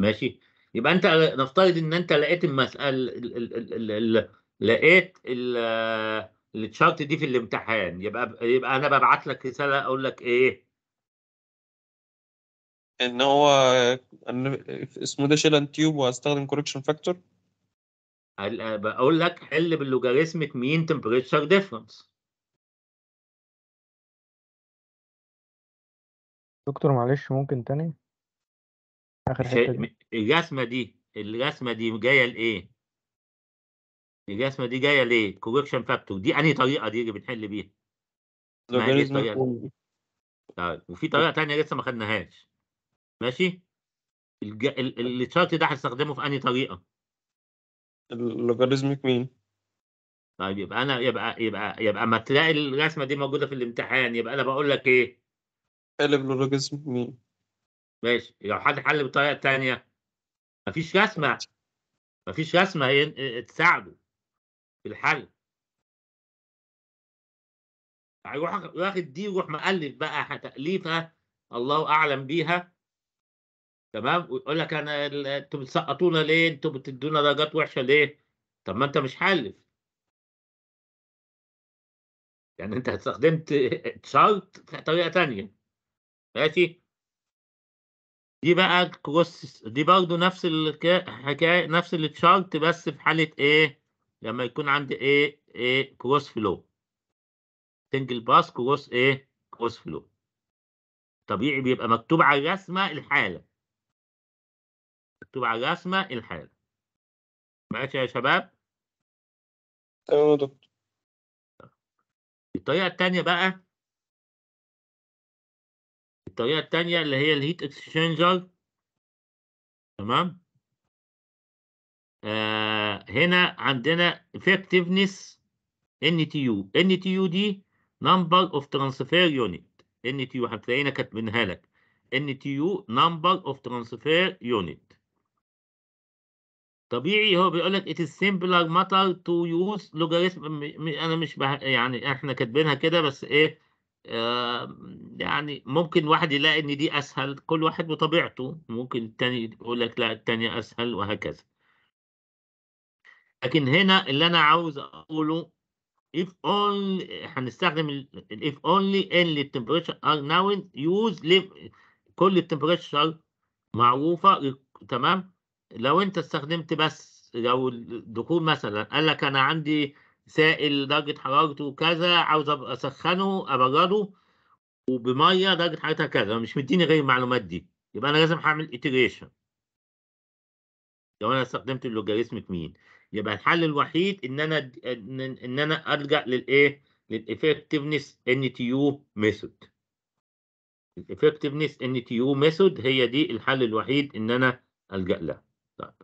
ماشي يبقى انت نفترض ان انت لقيت المساله لقيت التشارت دي في الامتحان يبقى يبقى انا ببعت لك رساله اقول لك ايه ان هو اسمه ده شيلان تيوب وهستخدم كوركشن فاكتور بقول لك حل باللوجاريثمك مين تمبريتشر ديفرنس دكتور معلش ممكن تاني اخر حته دي. الجسمه دي الجسمه دي جايه لايه؟ الجسمه دي جايه ليه؟ كوركشن فاكتور دي انهي طريقه دي اللي بنحل بيها؟ طيب وفي طريقه ثانيه لسه ما خدناهاش ماشي؟ الج... الشارت ده هستخدمه في انهي طريقه؟ اللوغاريزميك مين؟ طيب يبقى انا يبقى يبقى يبقى ما تلاقي الرسمه دي موجوده في الامتحان يبقى انا بقول لك ايه؟ قلب اللوجاريزميك مين؟ ماشي لو حد حل بطريقه ثانيه مفيش رسمه مفيش رسمه هي آه، تساعده في الحل هيروح يعني واخد دي يروح مألف بقى تاليفه الله أعلم بيها تمام ويقول لك أنا أنتوا بتسقطونا ليه؟ أنتوا بتدونا درجات وحشة ليه؟ طب ما أنت مش حلف يعني أنت استخدمت شرط في طريقة تانية ماشي دي بقى الكروس دي برضو نفس الحكايه نفس التشارت بس في حاله ايه لما يكون عندي ايه ايه كروس فلو سنجل باس كروس ايه كروس فلو طبيعي بيبقى مكتوب على الرسمه الحاله مكتوب على الرسمه الحاله ماشي يا شباب تمام يا دكتور طيب. الطريقه الثانيه بقى الطريقه الثانيه اللي هي الهيت اكسشينجر تمام آه هنا عندنا effectiveness NTU NTU دي number of transfer unit NTU هتلاقينا كاتبينها لك NTU number of transfer unit طبيعي هو بيقول لك it is simpler matter to use logarithm انا مش بح... يعني احنا كاتبينها كده بس ايه يعني ممكن واحد يلاقي ان دي اسهل كل واحد بطبيعته ممكن التاني يقول لك لا التانية اسهل وهكذا لكن هنا اللي انا عاوز اقوله if only هنستخدم if only any temperature are known use live كل temperature معروفة تمام لو انت استخدمت بس لو الدخول مثلا قال لك انا عندي سائل درجة حرارته كذا عاوز أسخنه أبرده وبمية درجة حرارتها كذا مش مديني غير المعلومات دي يبقى أنا لازم هعمل إتريشن لو أنا استخدمت اللوجاريتمك مين يبقى الحل الوحيد إن أنا إن أنا ألجأ للإيه؟ للإفكتفنس إن تي يو ميثود الإفكتفنس إن تي يو ميثود هي دي الحل الوحيد إن أنا ألجأ لها طيب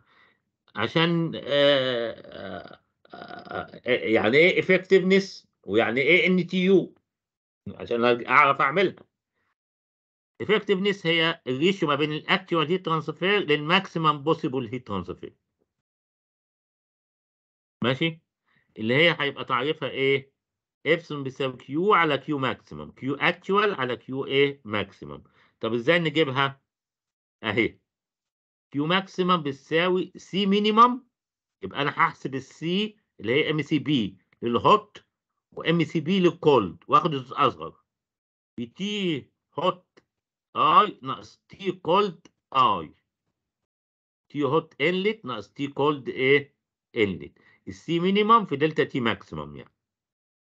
عشان آه آه آه، آه، يعني ايه effectiveness ويعني ايه ان تي يو عشان اعرف اعملها effectiveness هي الريشيو ما بين الاكتوال هيت ترانسفير للماكسيمم بوسيبل هيت ترانسفير ماشي اللي هي هيبقى تعريفها ايه ايبسون بيساوي كيو على كيو ماكسيمم كيو اكتوال على كيو ايه ماكسيمم طب ازاي نجيبها اهي كيو ماكسيمم بتساوي سي مينيمم يبقى انا هحسب السي اللي هي ام سي بي للهوت وام سي بي للكولد واخد دوز اصغر تي هوت اي ناقص تي كولد اي تي هوت انلت ناقص تي كولد ايه انلت السي مينيمم في دلتا تي ماكسيمم يعني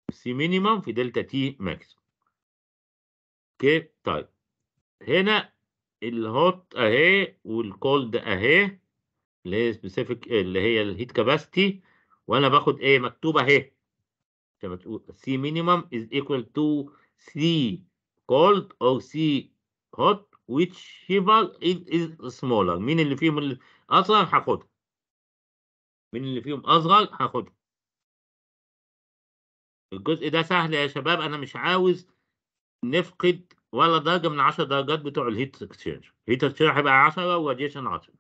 السي مينيمم في دلتا تي ماكسيمم اوكي طيب هنا الهوت اهي والكولد اهي اللي هي سبيسيفيك اللي هي الهيت كاباسيتي وانا باخد ايه مكتوبه اهي زي ما تقول سي مينيمم از ايكوال تو سي كولد او سي هوت whichever is smaller مين اللي فيهم اصغر هاخدها مين اللي فيهم اصغر هاخدها الجزء ده سهل يا شباب انا مش عاوز نفقد ولا درجه من 10 درجات بتوع الهيت اكسشينج الهيت اكسشينج هيبقى 10 وراديشن 10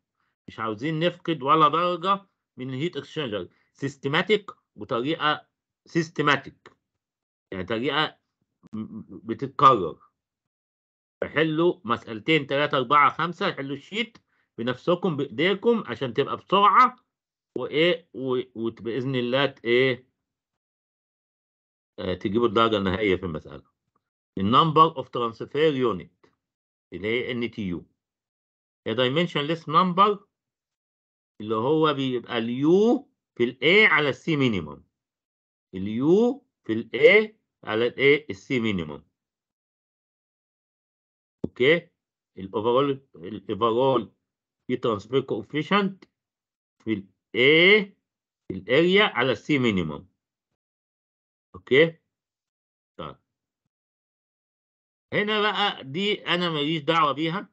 مش عاوزين نفقد ولا درجه من الهيت اكسشينجر سيستماتيك بطريقه سيستماتيك يعني طريقه بتتكرر حلوا مسألتين تلاتة أربعة خمسة حلوا الشيت بنفسكم بإيديكم عشان تبقى بسرعة وإيه وبإذن الله إيه آه، تجيبوا الدرجة النهائية في المسألة. النمبر أوف ترانسفير يونت اللي هي إن تي يو. دايمنشن ليس نمبر اللي هو بيبقى اليو في الـ A على الـ C minimum. الـ U في الـ A على الـ A الـ C minimum. أوكي؟ الـ overall الـ overall في transfer coefficient في الـ A في الـ area على الـ C minimum. أوكي؟ طيب. هنا بقى دي انا ماليش دعوه بيها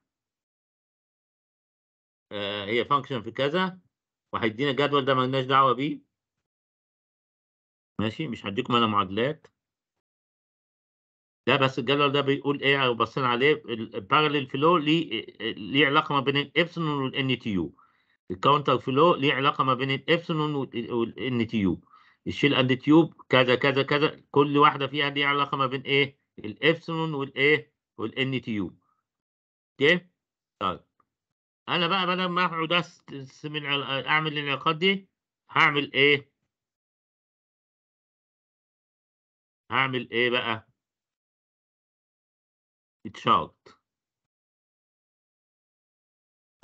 آه هي function في كذا وهيدينا الجدول ده مالناش دعوه بيه ماشي مش هديكم انا معادلات ده بس الجدول ده بيقول ايه لو بصينا عليه البارلل فلو ليه ليه علاقه ما بين الابسلون والان تي يو الكاونتر فلو ليه علاقه ما بين الابسلون والان تي يو الشيل اند تيوب كذا كذا كذا كل واحده فيها ليها علاقه ما بين ايه الابسلون والايه والان تي يو اوكي طيب انا بقى بدل ما اقعد من اعمل العلاقات دي هعمل ايه هعمل ايه بقى اتشارت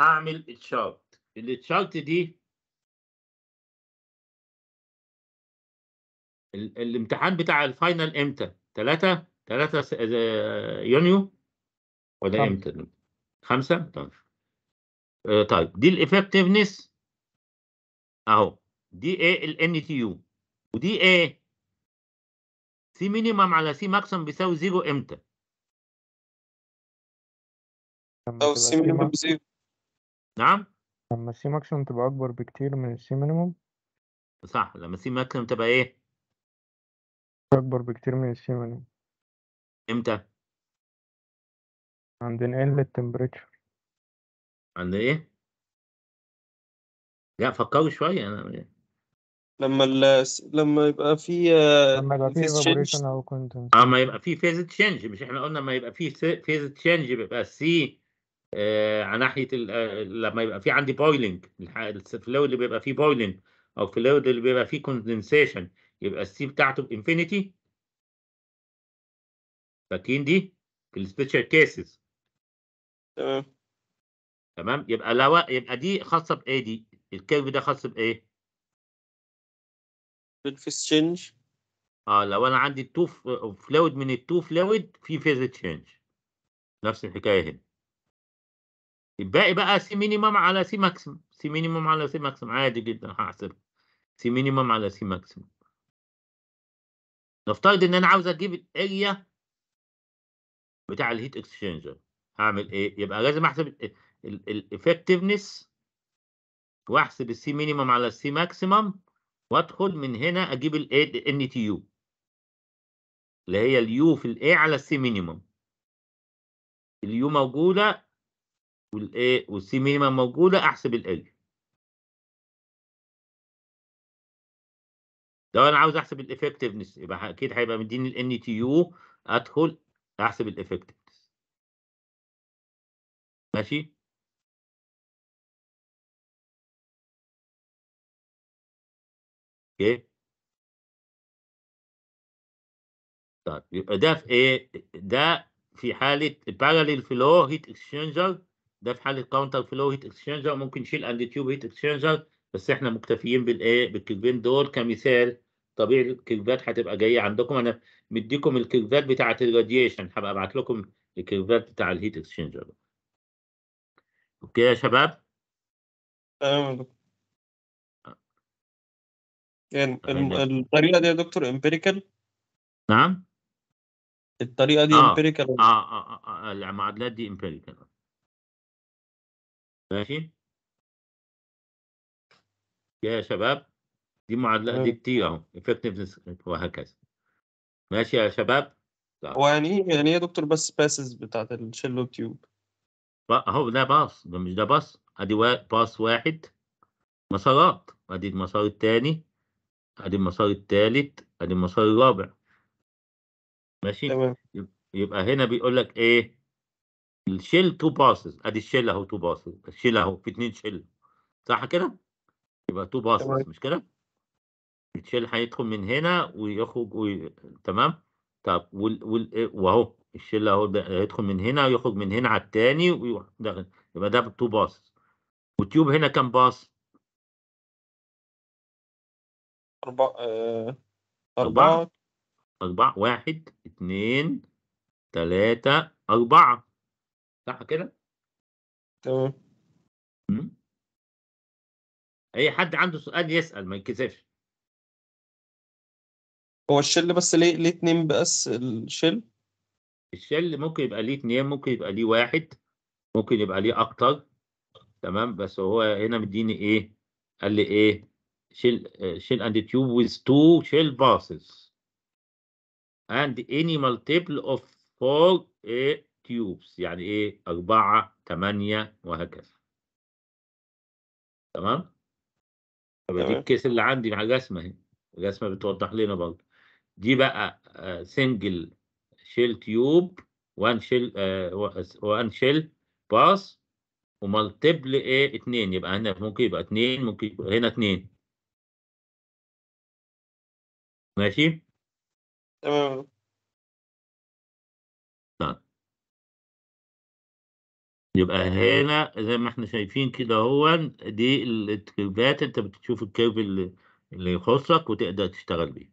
هعمل اتشارت الاتشارت دي الامتحان بتاع الفاينل امتى 3 3 آه، يونيو ولا امتى 5 طيب آه، طيب دي الافكتفنس اهو دي ايه ان تي يو ودي ايه سي مينيمم على سي ماكسيمم بيساوي زيرو امتى؟ او سي مينيمم نعم لما السي ماكسيمم تبقى اكبر بكتير من السي مينيمم صح لما السي ماكسيمم تبقى ايه؟ اكبر بكتير من السي مينيمم امتى؟ عند نقل التمبريتشر عند ايه؟ لا فكروا شويه انا لما ال لما يبقى في لما يبقى في فيبريشن او اما آه، يبقى في فيز تشينج مش احنا قلنا لما يبقى في فيز تشينج بيبقى السي آه على ناحيه آه، لما يبقى في عندي بويلنج الفلو اللي بيبقى فيه بويلنج او الفلويد اللي بيبقى فيه كوندنسيشن يبقى السي بتاعته بانفينيتي فاكرين دي في السبيشال كيسز تمام تمام يبقى لو يبقى دي خاصه بايه دي الكيرف ده خاص بايه بالفيز تشينج اه لو انا عندي التو فلويد من التو فلويد في فيز تشينج نفس الحكايه هنا الباقي بقى سي مينيمم على سي ماكسيمم سي مينيمم على سي ماكسيمم عادي جدا هحسب سي مينيمم على سي ماكسيمم نفترض ان انا عاوز اجيب الاريا بتاع الهيت اكسشينجر هعمل ايه يبقى لازم احسب الافكتفنس واحسب السي مينيمم على السي ماكسيمم وادخل من هنا اجيب الاي ان تي يو اللي هي اليو في الاي على السي مينيمم اليو موجوده والاي والسي مينيمم موجوده احسب الاي لو انا عاوز احسب الافكتفنس يبقى اكيد هيبقى مديني الان تي يو ادخل احسب الافكتفنس ماشي اوكي طيب يبقى ده في ايه ده في حاله باراليل فلو هيت اكسشينجر ده في حاله كاونتر فلو هيت اكسشينجر ممكن نشيل اند تيوب هيت اكسشينجر بس احنا مكتفيين بالايه بالكيرفين دول كمثال طبيعي الكيرفات هتبقى جايه عندكم انا مديكم الكيرفات بتاعه الراديشن هبقى ابعت لكم الكيرفات بتاع الهيت اكسشينجر اوكي يا شباب تمام يعني الطريقه دي يا دكتور امبيريكال نعم الطريقه دي امبيريكال آه. آه, آه, آه, آه, المعادلات دي امبيريكال ماشي يا شباب دي معادلات دي كتير اهو افكتفنس وهكذا ماشي يا شباب طيب. هو يعني ايه يعني ايه يا دكتور بس باسز بتاعت الشلو تيوب اهو ده باص ده مش ده باص ادي باص واحد مسارات ادي المسار الثاني ادي المسار الثالث ادي المسار الرابع ماشي تمام يبقى هنا بيقول لك ايه الشيل تو باسز ادي الشيل اهو تو باسز الشيل اهو في اتنين شيل صح كده يبقى تو باسز مش كده الشيل هيدخل من هنا ويخرج وي... تمام طب وال... وال... إيه؟ واهو الشيل اهو هيدخل من هنا ويخرج من هنا على التاني ويروح يبقى ده تو باسز والتيوب هنا كام باص آه، أربعة أربعة أربعة واحد اثنين ثلاثة أربعة صح كده؟ تمام أي حد عنده سؤال يسأل ما يتكسفش هو الشل بس ليه ليه اتنين بس الشل؟ الشل ممكن يبقى ليه اتنين ممكن يبقى ليه واحد ممكن يبقى ليه أكتر تمام بس هو هنا مديني إيه؟ قال لي إيه؟ shell, uh, shell and tube with two shell bosses and any multiple of four a tubes يعني ايه أربعة ثمانية وهكذا تمام؟ طب دي الكيس اللي عندي مع جسمة اهي الرسمة بتوضح لنا برضه دي بقى سنجل شيل تيوب وان شيل وان شيل باس ومالتيبل ايه اتنين يبقى هنا ممكن يبقى اتنين ممكن يبقى هنا اتنين ماشي تمام طيب. يبقى هنا زي ما احنا شايفين كده هو دي الكيرفات انت بتشوف الكيرف اللي, يخصك وتقدر تشتغل بيه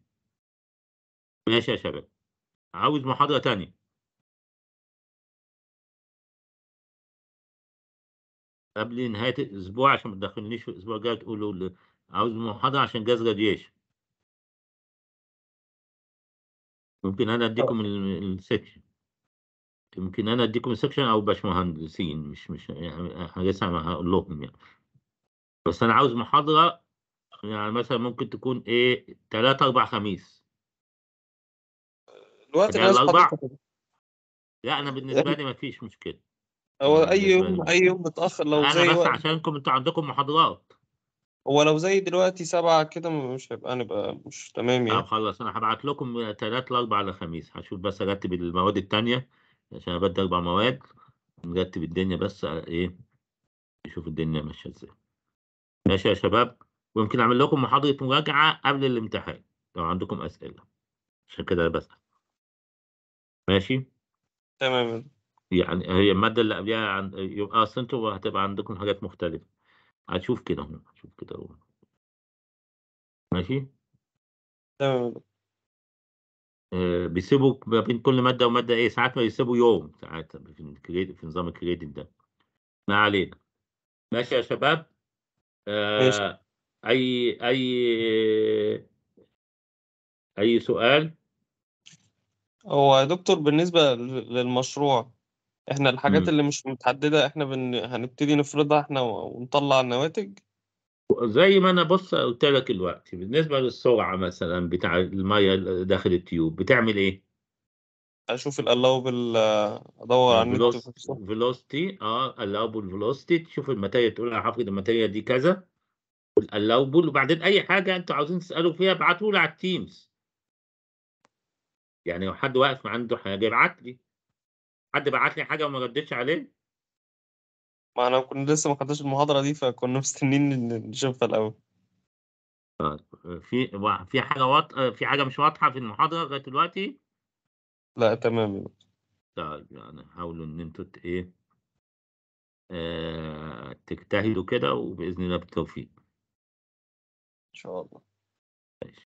ماشي يا شباب عاوز محاضرة تانية قبل نهاية الأسبوع عشان ما تدخلنيش في الأسبوع الجاي تقولوا عاوز محاضرة عشان جاز راديشن ممكن انا اديكم السكشن يمكن انا اديكم السكشن او باشمهندسين مش مش يعني لسه هقول لهم يعني بس انا عاوز محاضره يعني مثلا ممكن تكون ايه 3 4 خميس الوقت اللي يعني الاربع لا انا بالنسبه لي ما فيش مشكله هو يعني اي يوم اي يوم متاخر لو انا زي بس عشانكم انتوا عندكم محاضرات هو لو زي دلوقتي سبعة كده مش هيبقى نبقى مش تمام يعني طب خلاص انا هبعت لكم تلات لاربع لخميس هشوف بس ارتب المواد التانية عشان بدي اربع مواد نرتب الدنيا بس على ايه نشوف الدنيا ماشيه ازاي ماشي يا شباب ويمكن اعمل لكم محاضره مراجعه قبل الامتحان لو عندكم اسئله عشان كده انا بسال ماشي تمام يعني هي الماده اللي قبلها عن... يبقى اصل انتوا هتبقى عندكم حاجات مختلفه هشوف كده هنا هشوف كده هو ماشي تمام آه بيسيبوا ما بين كل ماده وماده ايه ساعات ما بيسيبوا يوم ساعات في, في نظام الكريد ده ما علينا ماشي يا شباب آه اي اي اي سؤال هو يا دكتور بالنسبه للمشروع احنا الحاجات اللي مش متحددة احنا بن... هنبتدي نفرضها احنا ونطلع النواتج زي ما انا بص قلت لك دلوقتي بالنسبة للسرعة مثلا بتاع المية داخل التيوب بتعمل ايه؟ اشوف الالاوبل ادور آه، على النت فيلوستي اه الاوبل فيلوستي تشوف المتاية تقول انا هاخد المتاية دي كذا الالاوبل وبعدين اي حاجه انتوا عاوزين تسالوا فيها ابعتوا لي على التيمز يعني لو حد واقف عنده حاجه ابعت لي حد بعت لي حاجه وما ردتش عليه ما انا كنت لسه ما خدتش المحاضره دي فكنا مستنيين نشوفها الاول طيب، في في حاجه وط... في حاجه مش واضحه في المحاضره لغايه دلوقتي لا تمام طيب يعني حاولوا ان انتوا ايه آه... تجتهدوا كده وباذن الله بالتوفيق ان شاء الله